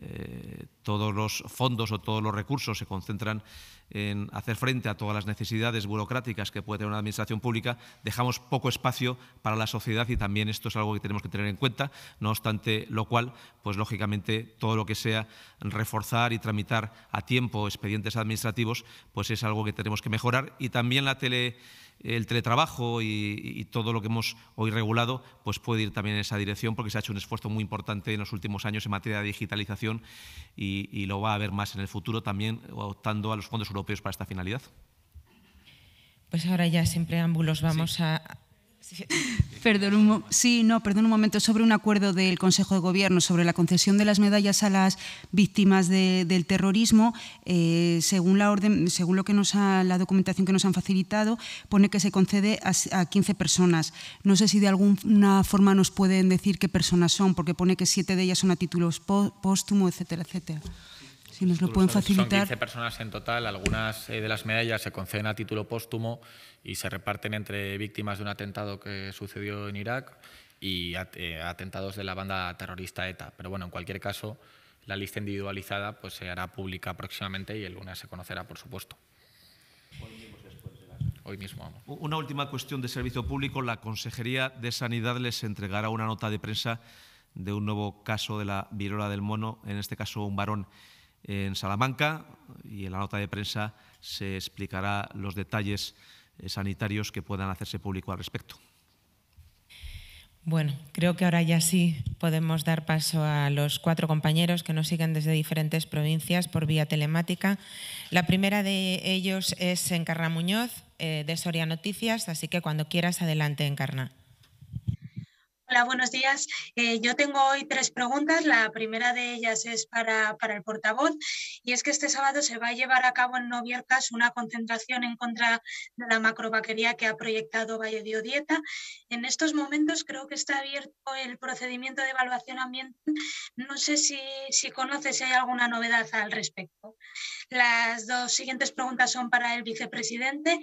eh, todos los fondos o todos los recursos se concentran en hacer frente a todas las necesidades burocráticas que puede tener una administración pública, dejamos poco espacio para la sociedad y también esto es algo que tenemos que tener en cuenta, no obstante lo cual, pues lógicamente todo lo que sea reforzar y tramitar a tiempo expedientes administrativos, pues es algo que tenemos que mejorar y también la tele el teletrabajo y, todo lo que hemos hoy regulado, pues puede ir también en esa dirección porque se ha hecho un esfuerzo muy importante en los últimos años en materia de digitalización y, lo va a haber más en el futuro también optando a los fondos europeos para esta finalidad. Pues ahora ya sin preámbulos vamos a Perdón un, sí, no, perdón un momento, sobre un acuerdo del Consejo de Gobierno sobre la concesión de las medallas a las víctimas del terrorismo. Eh, según la orden, según lo que nos ha, la documentación que nos han facilitado, pone que se concede a, a 15 personas. No sé si de alguna forma nos pueden decir qué personas son, porque pone que siete de ellas son a títulos póstumo, etcétera, etcétera si nos lo pueden facilitar. Son 15 personas en total, algunas eh, de las medallas se conceden a título póstumo y se reparten entre víctimas de un atentado que sucedió en Irak y eh, atentados de la banda terrorista ETA. Pero bueno, en cualquier caso, la lista individualizada pues, se hará pública próximamente y el lunes se conocerá, por supuesto. Hoy mismo. Una última cuestión de servicio público. La Consejería de Sanidad les entregará una nota de prensa de un nuevo caso de la viruela del mono, en este caso un varón en Salamanca y en la nota de prensa se explicará los detalles eh, sanitarios que puedan hacerse público al respecto. Bueno, creo que ahora ya sí podemos dar paso a los cuatro compañeros que nos siguen desde diferentes provincias por vía telemática. La primera de ellos es Encarna Muñoz, eh, de Soria Noticias, así que cuando quieras, adelante, Encarna. Hola, buenos días. Eh, yo tengo hoy tres preguntas. La primera de ellas es para, para, el portavoz y es que este sábado se va a llevar a cabo en Noviercas una concentración en contra de la macrobaquería que ha proyectado Valle de Odieta. En estos momentos creo que está abierto el procedimiento de evaluación ambiental. No sé si, si conoce si hay alguna novedad al respecto. Las dos siguientes preguntas son para el vicepresidente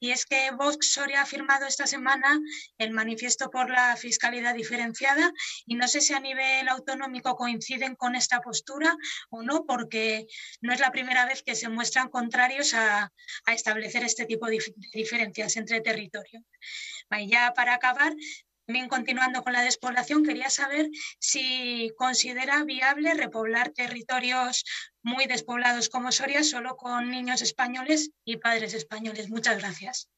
y es que Vox Soria ha firmado esta semana el manifiesto por la Fiscalidad diferenciada y no sé si a nivel autonómico coinciden con esta postura o no, porque no es la primera vez que se muestran contrarios a, establecer este tipo de diferencias entre territorios. Y ya para acabar, también continuando con la despoblación, quería saber si considera viable repoblar territorios muy despoblados como Soria solo con niños españoles y padres españoles. Muchas gracias.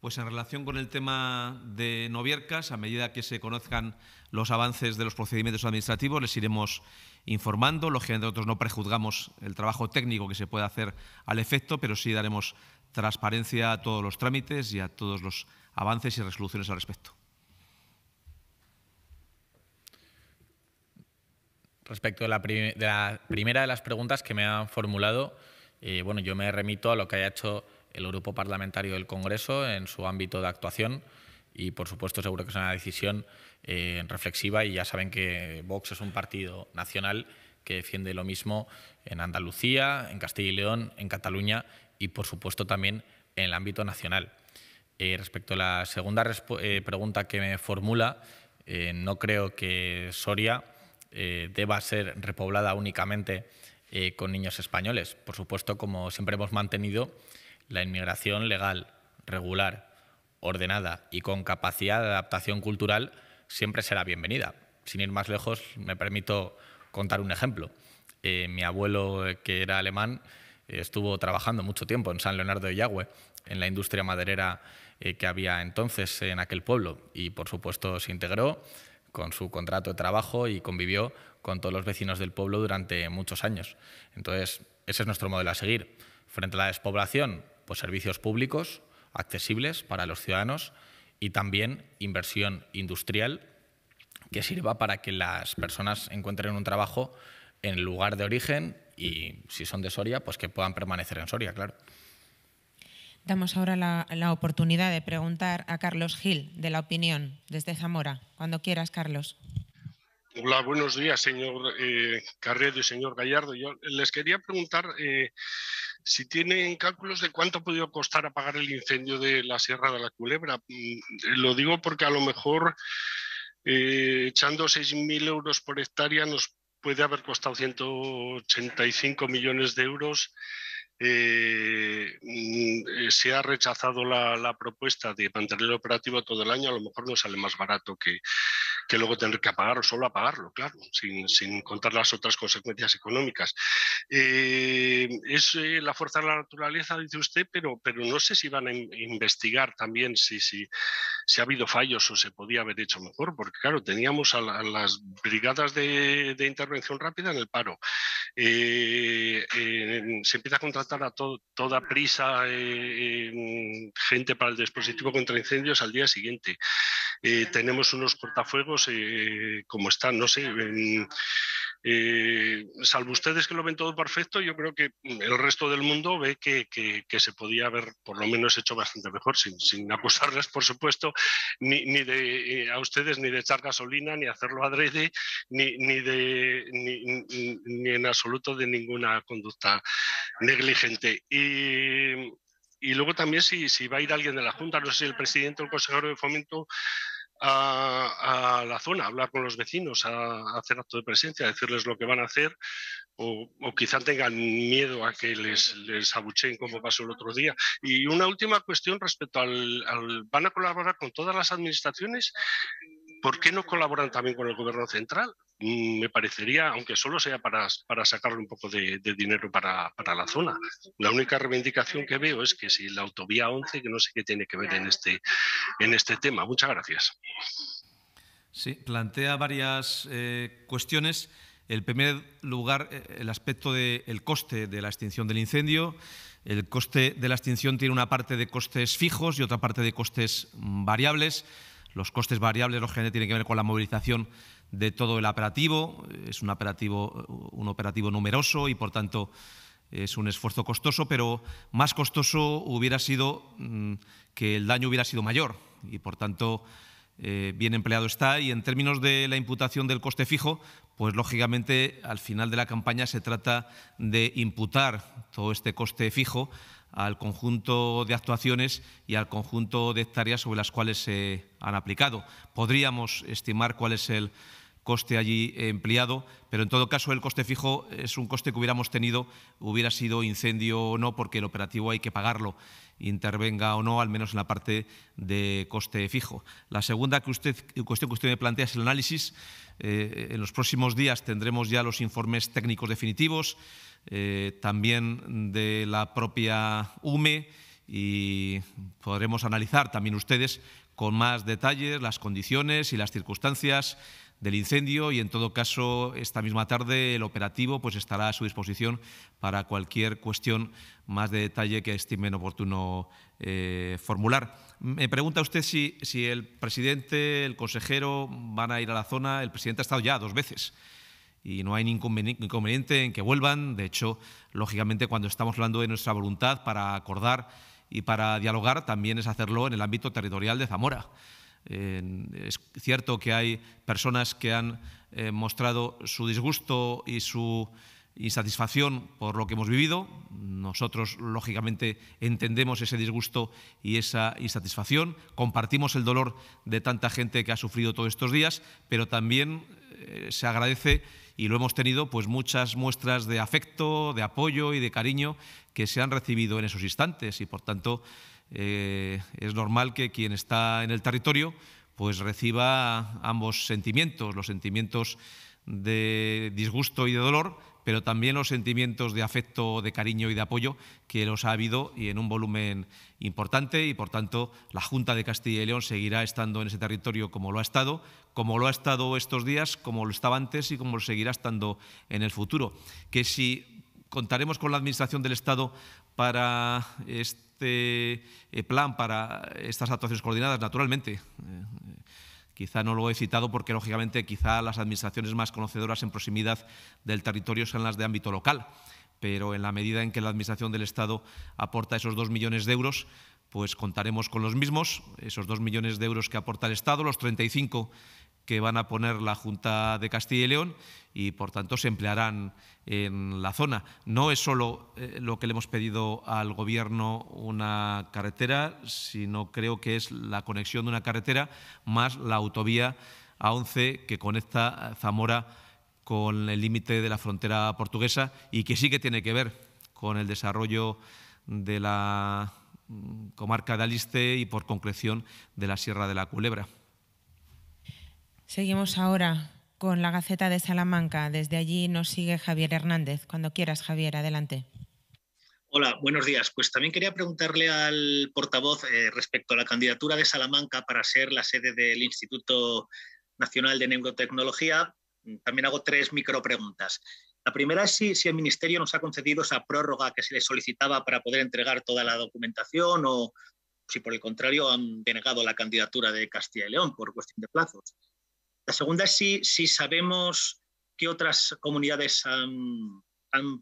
Pues en relación con el tema de Noviercas, a medida que se conozcan los avances de los procedimientos administrativos, les iremos informando. Lógicamente nosotros no prejuzgamos el trabajo técnico que se puede hacer al efecto, pero sí daremos transparencia a todos los trámites y a todos los avances y resoluciones al respecto. Respecto de la, primera de las preguntas que me han formulado, eh, bueno, yo me remito a lo que haya hecho el grupo parlamentario del Congreso en su ámbito de actuación y por supuesto seguro que es una decisión eh, reflexiva y ya saben que Vox es un partido nacional que defiende lo mismo en Andalucía, en Castilla y León, en Cataluña y por supuesto también en el ámbito nacional. Eh, respecto a la segunda eh, pregunta que me formula, no creo que Soria deba ser repoblada únicamente con niños españoles. Por supuesto, como siempre hemos mantenido, la inmigración legal, regular, ordenada y con capacidad de adaptación cultural siempre será bienvenida. Sin ir más lejos, me permito contar un ejemplo. Eh, mi abuelo, que era alemán, eh, estuvo trabajando mucho tiempo en San Leonardo de Yagüe, en la industria maderera eh, que había entonces en aquel pueblo, y por supuesto se integró con su contrato de trabajo y convivió con todos los vecinos del pueblo durante muchos años. Entonces, ese es nuestro modelo a seguir. Frente a la despoblación, pues, servicios públicos accesibles para los ciudadanos y también inversión industrial que sirva para que las personas encuentren un trabajo en el lugar de origen y si son de Soria, pues que puedan permanecer en Soria, claro. Damos ahora la, oportunidad de preguntar a Carlos Gil, de la opinión, desde Zamora. Cuando quieras, Carlos. Hola, buenos días, señor eh, Carreto y señor Gallardo. Yo les quería preguntar eh, si tienen cálculos de cuánto ha podido costar apagar el incendio de la Sierra de la Culebra. Mm, lo digo porque a lo mejor eh, echando 6.000 euros por hectárea nos puede haber costado 185 millones de euros. Eh, mm, eh, se ha rechazado la, la, propuesta de mantener el operativo todo el año, a lo mejor no sale más barato que, que luego tendré que apagar o solo apagarlo, claro, sin, contar las otras consecuencias económicas. Eh, es eh, la fuerza de la naturaleza, dice usted, pero, pero no sé si van a investigar también si, si, ha habido fallos o se podía haber hecho mejor, porque claro, teníamos a, las brigadas de, intervención rápida en el paro. Eh, se empieza a contratar a toda prisa gente para el dispositivo contra incendios al día siguiente. tenemos unos cortafuegos eh, como están, no sé. Eh, salvo ustedes que lo ven todo perfecto, yo creo que el resto del mundo ve que, se podía haber por lo menos hecho bastante mejor, sin, acusarles, por supuesto, ni, de, eh, a ustedes ni de echar gasolina, ni hacerlo adrede, ni, de, ni, en absoluto de ninguna conducta negligente. Y, luego también si va a ir alguien de la Junta, no sé si el presidente o el consejero de fomento a, la zona, hablar con los vecinos, a, hacer acto de presencia, decirles lo que van a hacer, o, quizá tengan miedo a que les, les abucheen como pasó el otro día. Y una última cuestión respecto al, al ¿Van a colaborar con todas las administraciones? ¿por qué no colaboran también con el gobierno central? Mm, me parecería, aunque solo sea para, sacarle un poco de, dinero para, la zona. La única reivindicación que veo es que si la autovía 11, que no sé qué tiene que ver en este, en este tema. Muchas gracias. Sí, plantea varias eh, cuestiones. El primer lugar, eh, el aspecto del coste de la extinción del incendio. El coste de la extinción tiene una parte de costes fijos y otra parte de costes variables. Los costes variables, lógicamente, tienen que ver con la movilización de todo el operativo. Es un operativo, un operativo numeroso y, por tanto, es un esfuerzo costoso, pero más costoso hubiera sido mm, que el daño hubiera sido mayor y, por tanto, eh, bien empleado está. Y en términos de la imputación del coste fijo, pues lógicamente al final de la campaña se trata de imputar todo este coste fijo al conjunto de actuaciones y al conjunto de hectáreas sobre las cuales se han aplicado. Podríamos estimar cuál es el coste allí empleado, pero en todo caso el coste fijo es un coste que hubiéramos tenido, hubiera sido incendio o no, porque el operativo hay que pagarlo, intervenga o no, al menos en la parte de coste fijo. La segunda que usted, cuestión que usted me plantea es el análisis. Eh, en los próximos días tendremos ya los informes técnicos definitivos. Eh, también de la propia UME y podremos analizar también ustedes con más detalles las condiciones y las circunstancias del incendio y en todo caso esta misma tarde el operativo pues estará a su disposición para cualquier cuestión más de detalle que estimen oportuno eh, formular. Me pregunta usted si, si el presidente, el consejero van a ir a la zona. El presidente ha estado ya dos veces y no hay ningún inconveniente en que vuelvan. De hecho, lógicamente, cuando estamos hablando de nuestra voluntad para acordar y para dialogar, también es hacerlo en el ámbito territorial de Zamora. es cierto que hay personas que han eh, mostrado su disgusto y su insatisfacción por lo que hemos vivido. Nosotros, lógicamente, entendemos ese disgusto y esa insatisfacción. Compartimos el dolor de tanta gente que ha sufrido todos estos días, pero también eh, se agradece y lo hemos tenido pues muchas muestras de afecto, de apoyo y de cariño que se han recibido en esos instantes y por tanto eh, es normal que quien está en el territorio pues reciba ambos sentimientos, los sentimientos de disgusto y de dolor, pero también los sentimientos de afecto, de cariño y de apoyo que los ha habido y en un volumen importante y por tanto la Junta de Castilla y León seguirá estando en ese territorio como lo ha estado, como lo ha estado estos días, como lo estaba antes y como lo seguirá estando en el futuro. Que si contaremos con la Administración del Estado para este eh, plan, para estas actuaciones coordinadas, naturalmente. Eh, Quizá no lo he citado porque, lógicamente, quizá las administraciones más conocedoras en proximidad del territorio sean las de ámbito local, pero en la medida en que la Administración del Estado aporta esos dos millones de euros, pues contaremos con los mismos, esos dos millones de euros que aporta el Estado, los 35 que van a poner la Junta de Castilla y León y, por tanto, se emplearán en la zona. No es solo eh, lo que le hemos pedido al Gobierno una carretera, sino creo que es la conexión de una carretera más la autovía A11 que conecta Zamora con el límite de la frontera portuguesa y que sí que tiene que ver con el desarrollo de la mm, comarca de Aliste y por concreción de la Sierra de la Culebra. Seguimos ahora con la Gaceta de Salamanca. Desde allí nos sigue Javier Hernández. Cuando quieras, Javier, adelante. Hola, buenos días. Pues también quería preguntarle al portavoz eh, respecto a la candidatura de Salamanca para ser la sede del Instituto Nacional de Neurotecnología. También hago tres micro preguntas. La primera es si, si, el Ministerio nos ha concedido esa prórroga que se le solicitaba para poder entregar toda la documentación o si por el contrario han denegado la candidatura de Castilla y León por cuestión de plazos. La segunda es si, sabemos qué otras comunidades han,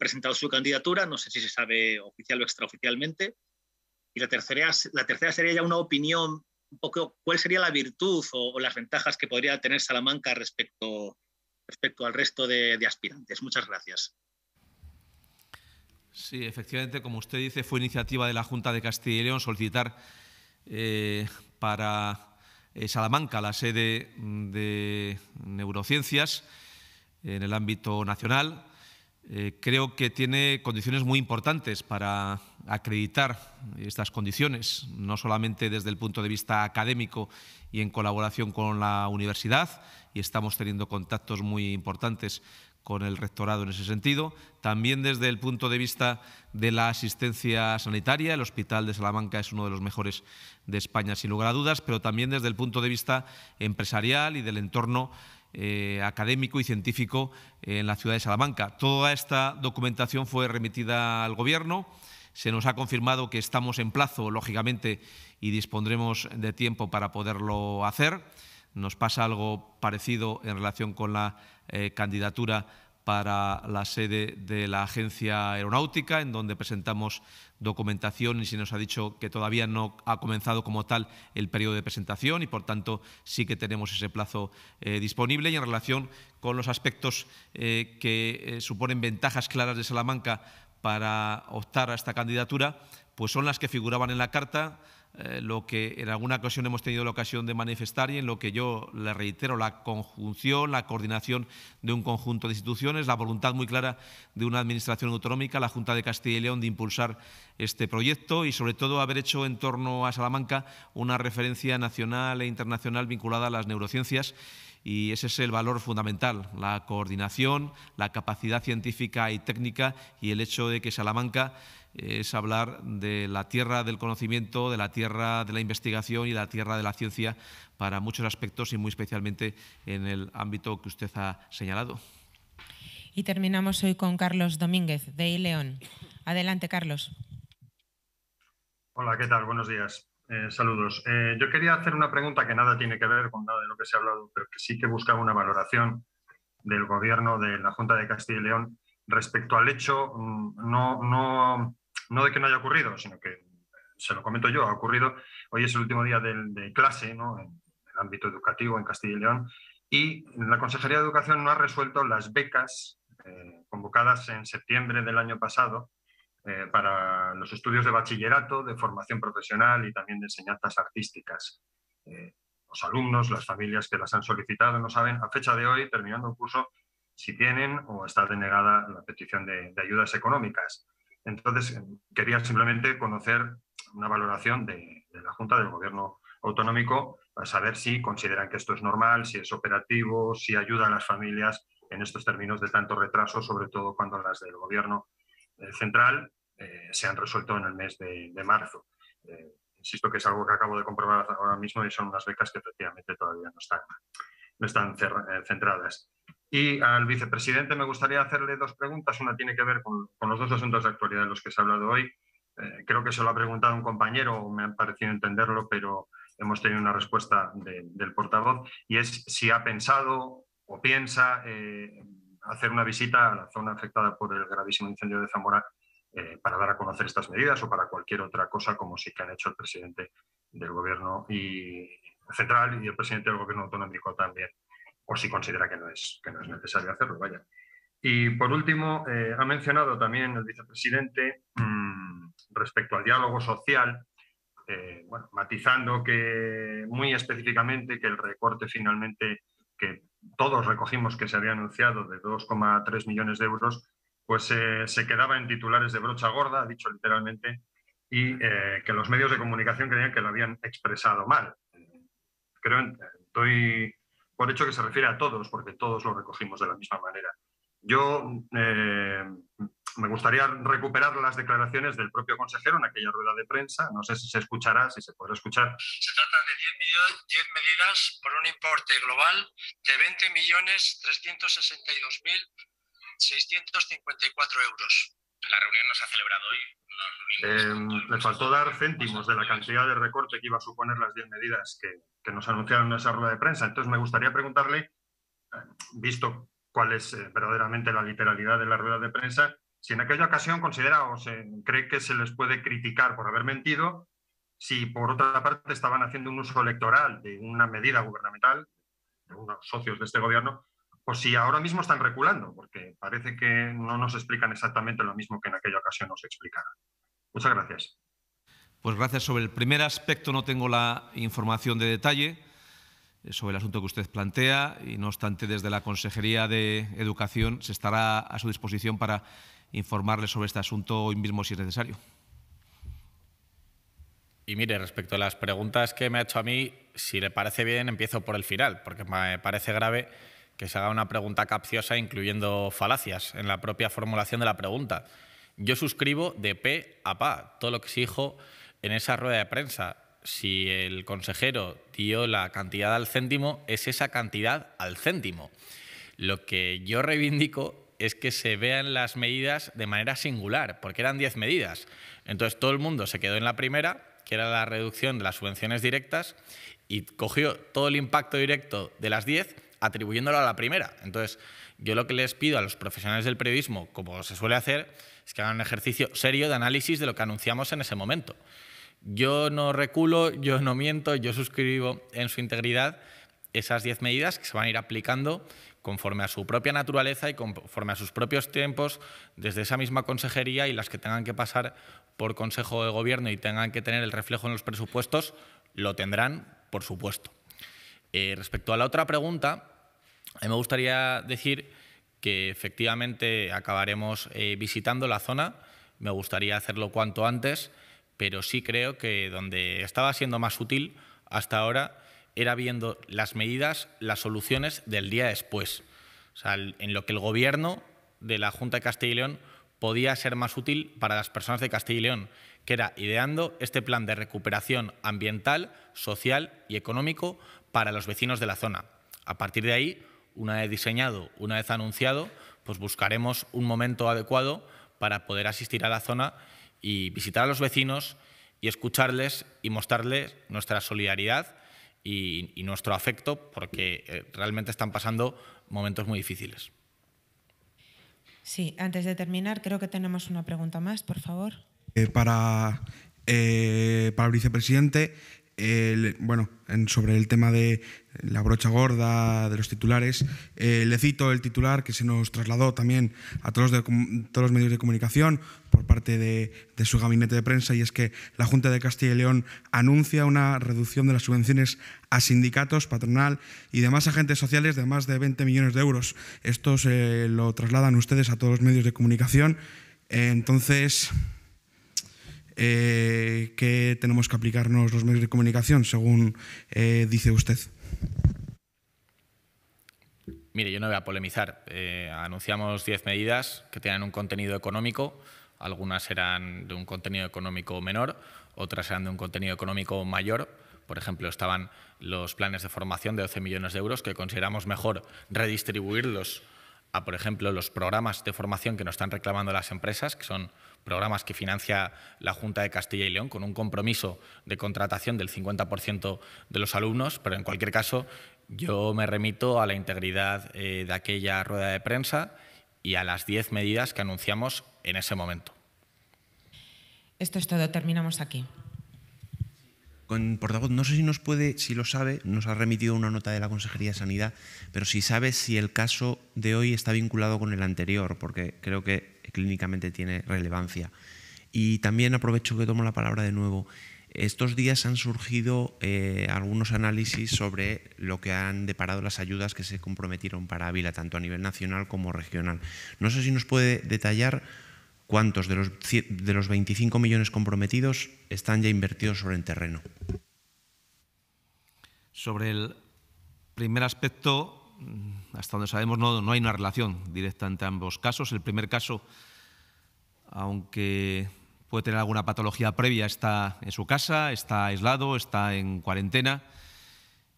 presentado su candidatura, no sé si se sabe oficial o extraoficialmente. Y la tercera, sería ya una opinión, un poco cuál sería la virtud o, las ventajas que podría tener Salamanca respecto, al resto de, aspirantes. Muchas gracias. Sí, efectivamente, como usted dice, fue iniciativa de la Junta de Castilla y León solicitar eh, para eh, Salamanca, la sede mm, de neurociencias en el ámbito nacional. Eh, creo que tiene condiciones muy importantes para acreditar estas condiciones, no solamente desde el punto de vista académico y en colaboración con la universidad, y estamos teniendo contactos muy importantes con el rectorado en ese sentido, también desde el punto de vista de la asistencia sanitaria. El Hospital de Salamanca es uno de los mejores de España, sin lugar a dudas, pero también desde el punto de vista empresarial y del entorno eh, académico y científico eh, en la ciudad de Salamanca. Toda esta documentación fue remitida al Gobierno. Se nos ha confirmado que estamos en plazo, lógicamente, y dispondremos de tiempo para poderlo hacer. Nos pasa algo parecido en relación con la eh, candidatura para la sede de la Agencia Aeronáutica, en donde presentamos documentación y se nos ha dicho que todavía no ha comenzado como tal el periodo de presentación y, por tanto, sí que tenemos ese plazo eh, disponible. Y en relación con los aspectos eh, que eh, suponen ventajas claras de Salamanca para optar a esta candidatura, pues son las que figuraban en la carta eh, lo que en alguna ocasión hemos tenido la ocasión de manifestar y en lo que yo le reitero, la conjunción, la coordinación de un conjunto de instituciones, la voluntad muy clara de una Administración autonómica, la Junta de Castilla y León, de impulsar este proyecto y sobre todo haber hecho en torno a Salamanca una referencia nacional e internacional vinculada a las neurociencias y ese es el valor fundamental, la coordinación, la capacidad científica y técnica y el hecho de que Salamanca es hablar de la tierra del conocimiento, de la tierra de la investigación y la tierra de la ciencia para muchos aspectos y muy especialmente en el ámbito que usted ha señalado. Y terminamos hoy con Carlos Domínguez, de Ileón. Adelante, Carlos. Hola, ¿qué tal? Buenos días. Eh, saludos. Eh, yo quería hacer una pregunta que nada tiene que ver con nada de lo que se ha hablado, pero que sí que buscaba una valoración del gobierno de la Junta de Castilla y León respecto al hecho mm, no, no no de que no haya ocurrido, sino que eh, se lo comento yo, ha ocurrido, hoy es el último día de clase ¿no? en el ámbito educativo en Castilla y León y la Consejería de Educación no ha resuelto las becas eh, convocadas en septiembre del año pasado eh, para los estudios de bachillerato, de formación profesional y también de enseñanzas artísticas. los alumnos, las familias que las han solicitado no saben a fecha de hoy, terminando el curso, si tienen o está denegada la petición de ayudas económicas. Entonces, eh, quería simplemente conocer una valoración de, la Junta del Gobierno Autonómico para saber si consideran que esto es normal, si es operativo, si ayuda a las familias en estos términos de tanto retraso, sobre todo cuando las del Gobierno eh, central eh, se han resuelto en el mes de, marzo. insisto que es algo que acabo de comprobar ahora mismo y son unas becas que efectivamente todavía no están, no están centradas. Y al vicepresidente me gustaría hacerle dos preguntas. Una tiene que ver con, los dos asuntos de actualidad de los que se ha hablado hoy. Eh, creo que se lo ha preguntado un compañero, me ha parecido entenderlo, pero hemos tenido una respuesta del portavoz, y es si ha pensado o piensa eh, hacer una visita a la zona afectada por el gravísimo incendio de Zamora eh, para dar a conocer estas medidas o para cualquier otra cosa, como sí que han hecho el presidente del Gobierno y, central y el presidente del Gobierno autonómico también o si considera que no es, que no es necesario hacerlo, vaya. Y por último, eh, ha mencionado también el vicepresidente mm, respecto al diálogo social, eh, matizando que muy específicamente que el recorte finalmente que todos recogimos que se había anunciado de 2,3 millones de euros, pues eh, se quedaba en titulares de brocha gorda, ha dicho literalmente, y que los medios de comunicación creían que lo habían expresado mal. Creo, estoy por hecho que se refiere a todos, porque todos lo recogimos de la misma manera. Yo eh, me gustaría recuperar las declaraciones del propio consejero en aquella rueda de prensa. No sé si se escuchará, si se podrá escuchar. Se trata de 10, medidas por un importe global de 20.362.654 millones euros la reunión no se ha celebrado hoy. Le faltó dar céntimos de la cantidad de recorte que iba a suponer las 10 medidas que, nos anunciaron en esa rueda de prensa. Entonces, me gustaría preguntarle, visto cuál es verdaderamente la literalidad de la rueda de prensa, si en aquella ocasión considera o cree que se les puede criticar por haber mentido, si por otra parte estaban haciendo un uso electoral de una medida gubernamental, de unos socios de este gobierno, pues si ahora mismo están reculando, porque parece que no nos explican exactamente lo mismo que en aquella ocasión nos explicaron. Muchas gracias. Pues gracias. Sobre el primer aspecto no tengo la información de detalle eh, sobre el asunto que usted plantea y no obstante desde la Consejería de Educación se estará a su disposición para informarle sobre este asunto hoy mismo si es necesario. Y mire, respecto a las preguntas que me ha hecho a mí, si le parece bien empiezo por el final, porque me parece grave que se haga una pregunta capciosa incluyendo falacias en la propia formulación de la pregunta. Yo suscribo de p a pa todo lo que se dijo en esa rueda de prensa. Si el consejero dio la cantidad al céntimo, es esa cantidad al céntimo. Lo que yo reivindico es que se vean las medidas de manera singular, porque eran 10 medidas. Entonces todo el mundo se quedó en la primera, que era la reducción de las subvenciones directas, y cogió todo el impacto directo de las 10 atribuyéndolo a la primera. Entonces, yo lo que les pido a los profesionales del periodismo, como se suele hacer, es que hagan un ejercicio serio de análisis de lo que anunciamos en ese momento. Yo no reculo, yo no miento, yo suscribo en su integridad esas 10 medidas que se van a ir aplicando conforme a su propia naturaleza y conforme a sus propios tiempos desde esa misma consejería y las que tengan que pasar por Consejo de Gobierno y tengan que tener el reflejo en los presupuestos, lo tendrán, por supuesto. Eh, respecto a la otra pregunta, me gustaría decir que efectivamente acabaremos eh, visitando la zona. Me gustaría hacerlo cuanto antes, pero sí creo que donde estaba siendo más útil hasta ahora era viendo las medidas, las soluciones del día después. O sea, en lo que el gobierno de la Junta de Castilla y León podía ser más útil para las personas de Castilla y León, que era ideando este plan de recuperación ambiental, social y económico para los vecinos de la zona. A partir de ahí, una vez diseñado, una vez anunciado, pues buscaremos un momento adecuado para poder asistir a la zona y visitar a los vecinos y escucharles y mostrarles nuestra solidaridad y, nuestro afecto, porque eh, realmente están pasando momentos muy difíciles. Sí, antes de terminar, creo que tenemos una pregunta más, por favor. Eh, para, eh, para el vicepresidente, bueno, sobre el tema de la brocha gorda, de los titulares, eh, le cito el titular que se nos trasladó también a todos los, todos los medios de comunicación por parte de, su gabinete de prensa, y es que la Junta de Castilla y León anuncia una reducción de las subvenciones a sindicatos, patronal y demás agentes sociales de más de 20 millones de euros. Esto se lo trasladan ustedes a todos los medios de comunicación. entonces, eh, que tenemos que aplicarnos los medios de comunicación, según eh, dice usted. Mire, yo no voy a polemizar. Eh, anunciamos 10 medidas que tienen un contenido económico. Algunas eran de un contenido económico menor, otras eran de un contenido económico mayor. Por ejemplo, estaban los planes de formación de 12 millones de euros que consideramos mejor redistribuirlos a, por ejemplo, los programas de formación que nos están reclamando las empresas, que son programas que financia la Junta de Castilla y León con un compromiso de contratación del 50% de los alumnos, pero en cualquier caso yo me remito a la integridad eh, de aquella rueda de prensa y a las 10 medidas que anunciamos en ese momento. Esto es todo, terminamos aquí con portavoz. No sé si nos puede, si lo sabe, nos ha remitido una nota de la Consejería de Sanidad, pero si sabe si el caso de hoy está vinculado con el anterior, porque creo que clínicamente tiene relevancia. Y también aprovecho que tomo la palabra de nuevo. Estos días han surgido eh, algunos análisis sobre lo que han deparado las ayudas que se comprometieron para Ávila, tanto a nivel nacional como regional. No sé si nos puede detallar ¿Cuántos de los, de los 25 millones comprometidos están ya invertidos sobre el terreno? Sobre el primer aspecto, mm, hasta donde sabemos, no, no hay una relación directa entre ambos casos. El primer caso, aunque puede tener alguna patología previa, está en su casa, está aislado, está en cuarentena.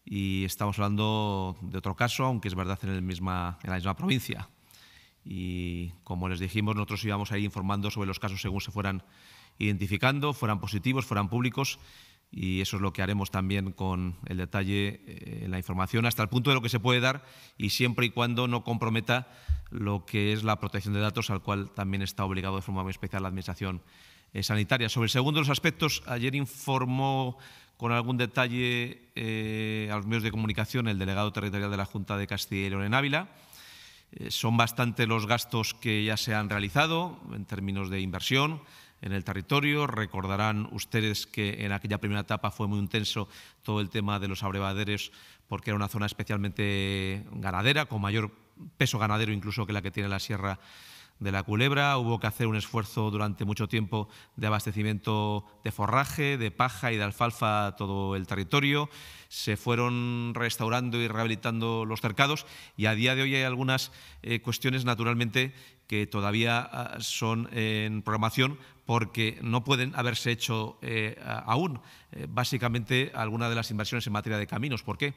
Y estamos hablando de otro caso, aunque es verdad en, el misma, en la misma provincia y como les dijimos, nosotros íbamos a ir informando sobre los casos según se fueran identificando, fueran positivos, fueran públicos y eso es lo que haremos también con el detalle en eh, la información hasta el punto de lo que se puede dar y siempre y cuando no comprometa lo que es la protección de datos al cual también está obligado de forma muy especial la Administración eh, Sanitaria. Sobre el segundo de los aspectos, ayer informó con algún detalle eh, a los medios de comunicación el delegado territorial de la Junta de Castilla y León en Ávila eh, son bastante los gastos que ya se han realizado en términos de inversión en el territorio. Recordarán ustedes que en aquella primera etapa fue muy intenso todo el tema de los abrevaderos porque era una zona especialmente ganadera, con mayor peso ganadero incluso que la que tiene la Sierra de la culebra, hubo que hacer un esfuerzo durante mucho tiempo de abastecimiento de forraje, de paja y de alfalfa a todo el territorio, se fueron restaurando y rehabilitando los cercados y a día de hoy hay algunas eh, cuestiones naturalmente que todavía ah, son en programación porque no pueden haberse hecho eh, aún. Eh, básicamente, alguna de las inversiones en materia de caminos. ¿Por qué?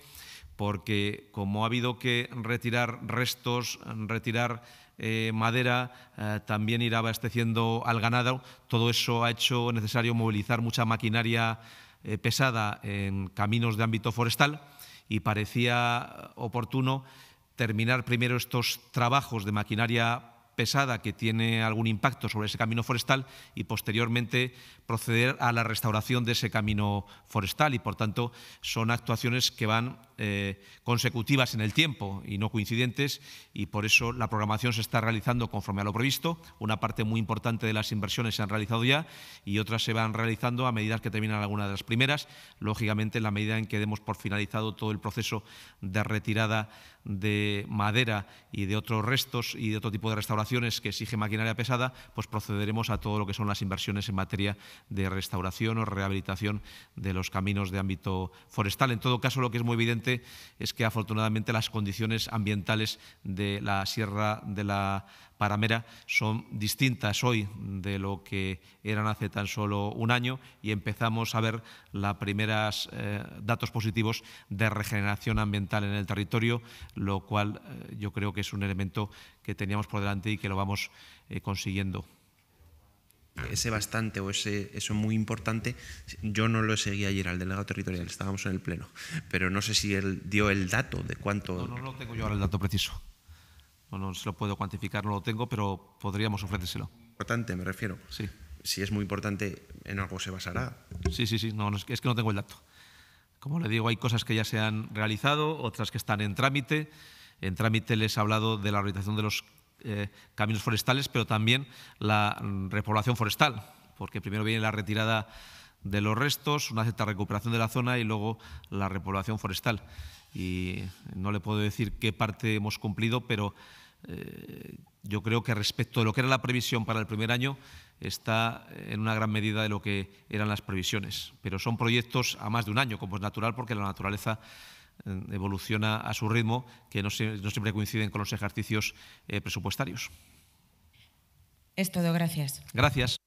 Porque como ha habido que retirar restos, retirar eh, madera, eh, también ir abasteciendo al ganado. Todo eso ha hecho necesario movilizar mucha maquinaria eh, pesada en caminos de ámbito forestal y parecía oportuno terminar primero estos trabajos de maquinaria pesada que tiene algún impacto sobre ese camino forestal y posteriormente proceder a la restauración de ese camino forestal y por tanto son actuaciones que van eh, consecutivas en el tiempo y no coincidentes y por eso la programación se está realizando conforme a lo previsto. Una parte muy importante de las inversiones se han realizado ya y otras se van realizando a medida que terminan algunas de las primeras, lógicamente en la medida en que demos por finalizado todo el proceso de retirada de madera y de otros restos y de otro tipo de restauraciones que exige maquinaria pesada, pues procederemos a todo lo que son las inversiones en materia de restauración o rehabilitación de los caminos de ámbito forestal. En todo caso, lo que es muy evidente es que afortunadamente las condiciones ambientales de la Sierra de la Paramera son distintas hoy de lo que eran hace tan solo un año y empezamos a ver los primeros eh, datos positivos de regeneración ambiental en el territorio, lo cual eh, yo creo que es un elemento que teníamos por delante y que lo vamos eh, consiguiendo ese bastante o ese eso muy importante, yo no lo seguí ayer al delegado territorial, estábamos en el pleno, pero no sé si él dio el dato de cuánto. No, no lo tengo yo ahora el dato preciso. No, se lo puedo cuantificar, no lo tengo, pero podríamos ofrecérselo. Importante, me refiero. Sí. Si es muy importante, en algo se basará. Sí, sí, sí. No, es que no tengo el dato. Como le digo, hay cosas que ya se han realizado, otras que están en trámite. En trámite les he hablado de la rehabilitación de los eh, caminos forestales, pero también la repoblación forestal, porque primero viene la retirada de los restos, una cierta recuperación de la zona y luego la repoblación forestal. Y no le puedo decir qué parte hemos cumplido, pero eh, yo creo que respecto de lo que era la previsión para el primer año, está en una gran medida de lo que eran las previsiones. Pero son proyectos a más de un año, como es natural, porque la naturaleza eh, evoluciona a su ritmo, que no, siempre coinciden con los ejercicios eh, presupuestarios. Es todo, gracias. Gracias.